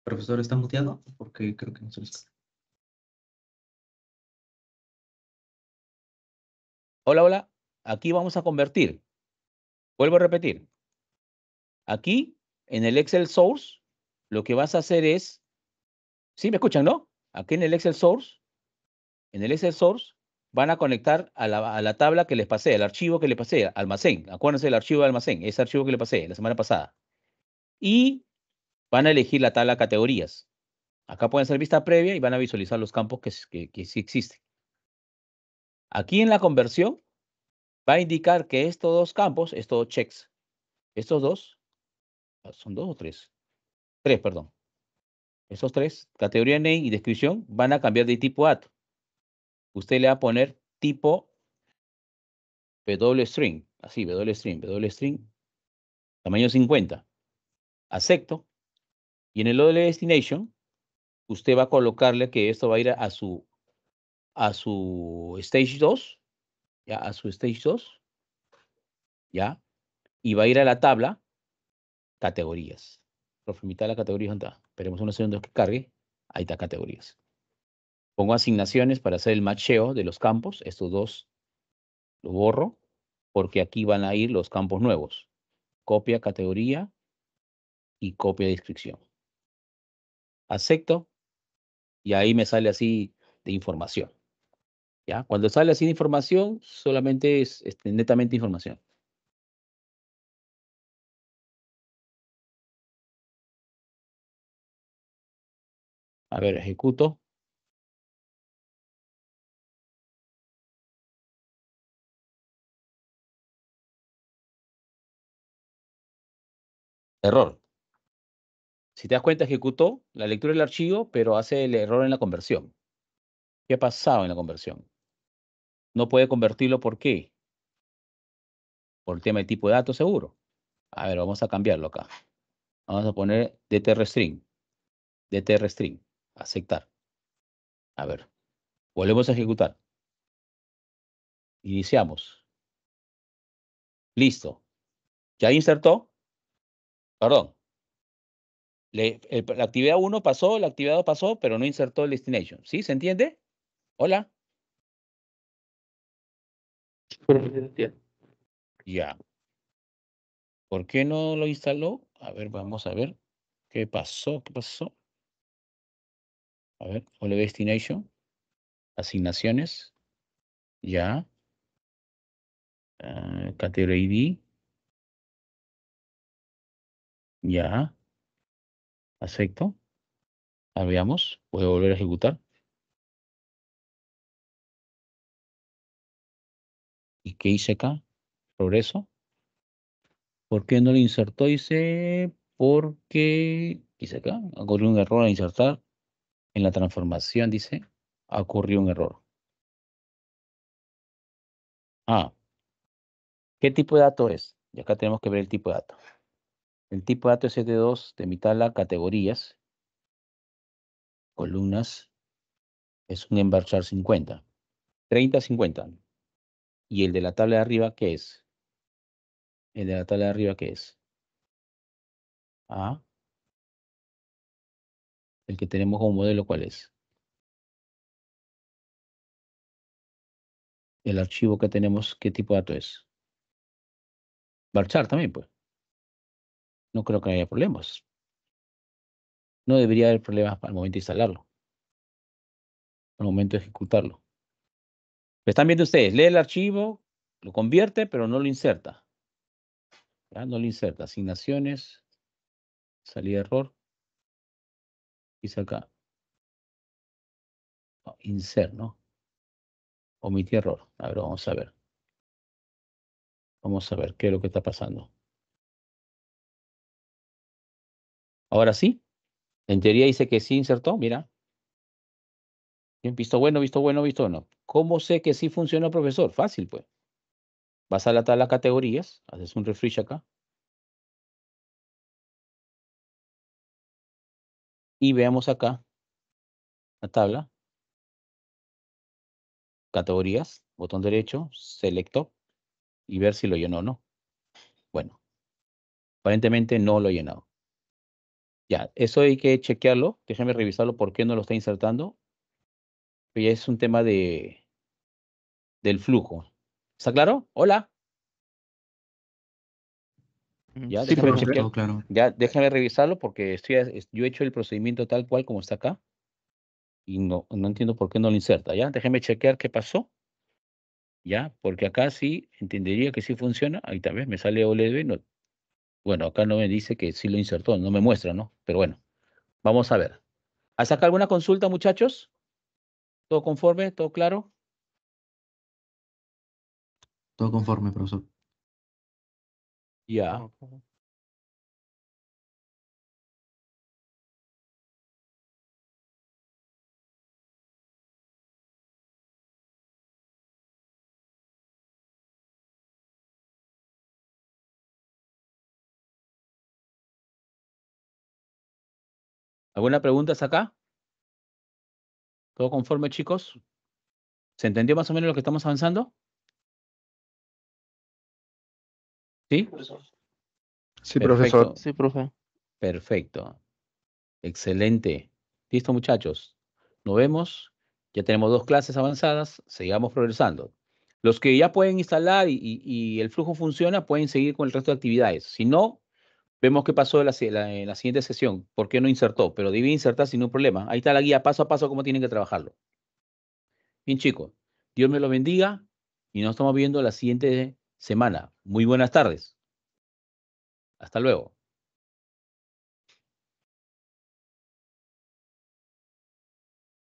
Profesor, ¿está muteado? Porque creo que no se Hola, hola. Aquí vamos a convertir. Vuelvo a repetir. Aquí, en el Excel Source, lo que vas a hacer es... ¿Sí me escuchan, no? Aquí en el Excel Source, en el Excel Source, van a conectar a la, tabla que les pasé, al archivo que les pasé, almacén. Acuérdense del archivo de almacén, ese archivo que les pasé la semana pasada. Y van a elegir la tabla categorías. Acá pueden ser vista previa y van a visualizar los campos que, que, sí existen. Aquí en la conversión va a indicar que estos dos campos, estos checks, estos dos, ah, son dos o tres, tres, perdón. Estos tres, categoría name y descripción, van a cambiar de tipo at. Usted le va a poner tipo string así, string W string tamaño 50. Acepto. Y en el OL Destination, usted va a colocarle que esto va a ir a, su, a su Stage 2, ya, a su Stage 2, ya, y va a ir a la tabla categorías. mira la categoría está. Esperemos unos segundos que cargue. Ahí está categorías. Pongo asignaciones para hacer el macheo de los campos. Estos dos lo borro porque aquí van a ir los campos nuevos. Copia categoría y copia descripción acepto y ahí me sale así de información. ¿Ya? Cuando sale así de información, solamente es, es este, netamente información. A ver, ejecuto. Error. Si te das cuenta, ejecutó la lectura del archivo, pero hace el error en la conversión. ¿Qué ha pasado en la conversión? No puede convertirlo, ¿por qué? Por el tema de tipo de datos seguro. A ver, vamos a cambiarlo acá. Vamos a poner DTRString. DTRString. Aceptar. A ver. Volvemos a ejecutar. Iniciamos. Listo. ¿Ya insertó? Perdón la actividad 1 pasó, la actividad 2 pasó, pero no insertó el destination. ¿Sí? ¿Se entiende? Hola. Ya. ¿Por qué no lo instaló? A ver, vamos a ver. ¿Qué pasó? ¿Qué pasó? A ver, Ole Destination. Asignaciones. Ya. Ah, categoría ID. Ya. Acepto. Veamos. Voy a volver a ejecutar. ¿Y qué hice acá? Progreso. ¿Por qué no le insertó? Dice, porque, dice acá, ocurrió un error al insertar en la transformación, dice, ocurrió un error. Ah, ¿qué tipo de dato es? Y acá tenemos que ver el tipo de dato el tipo de ATCT2 de categorías, columnas, es un embarchar 50, 30, 50. Y el de la tabla de arriba, ¿qué es? El de la tabla de arriba, ¿qué es? A. El que tenemos como modelo, ¿cuál es? El archivo que tenemos, ¿qué tipo de dato es? Barchar también, pues no creo que haya problemas. No debería haber problemas al momento de instalarlo, al momento de ejecutarlo. están viendo ustedes, lee el archivo, lo convierte, pero no lo inserta. ¿Ya? No lo inserta. Asignaciones, salida error. y acá. insert, ¿no? Omití error. A ver, vamos a ver. Vamos a ver qué es lo que está pasando. Ahora sí. En teoría dice que sí insertó, mira. Visto bueno, visto bueno, visto no. ¿Cómo sé que sí funcionó, profesor? Fácil, pues. Vas a la tabla categorías, haces un refresh acá. Y veamos acá la tabla. Categorías, botón derecho, selecto y ver si lo llenó o no. Bueno, aparentemente no lo he llenado. Ya, eso hay que chequearlo. Déjame revisarlo por qué no lo está insertando. ya es un tema de del flujo. ¿Está claro? Hola. Ya, sí, déjame claro, Ya, déjame revisarlo porque estoy, yo he hecho el procedimiento tal cual como está acá. Y no, no entiendo por qué no lo inserta. Ya, déjame chequear qué pasó. Ya, porque acá sí entendería que sí funciona. Ahí también me sale OLED, no, bueno, acá no me dice que sí lo insertó, no me muestra, ¿no? Pero bueno, vamos a ver. ¿Has sacado alguna consulta, muchachos? ¿Todo conforme? ¿Todo claro? Todo conforme, profesor. Ya. ¿Alguna pregunta hasta acá? ¿Todo conforme, chicos? ¿Se entendió más o menos lo que estamos avanzando? ¿Sí? Sí, profesor. Sí, profe. Perfecto. Excelente. Listo, muchachos. Nos vemos. Ya tenemos dos clases avanzadas. Sigamos progresando. Los que ya pueden instalar y el flujo funciona, pueden seguir con el resto de actividades. Si no, Vemos qué pasó en la, siguiente sesión, por qué no insertó, pero debía insertar sin un problema. Ahí está la guía paso a paso cómo tienen que trabajarlo. Bien chicos, Dios me lo bendiga y nos estamos viendo la siguiente semana. Muy buenas tardes. Hasta luego.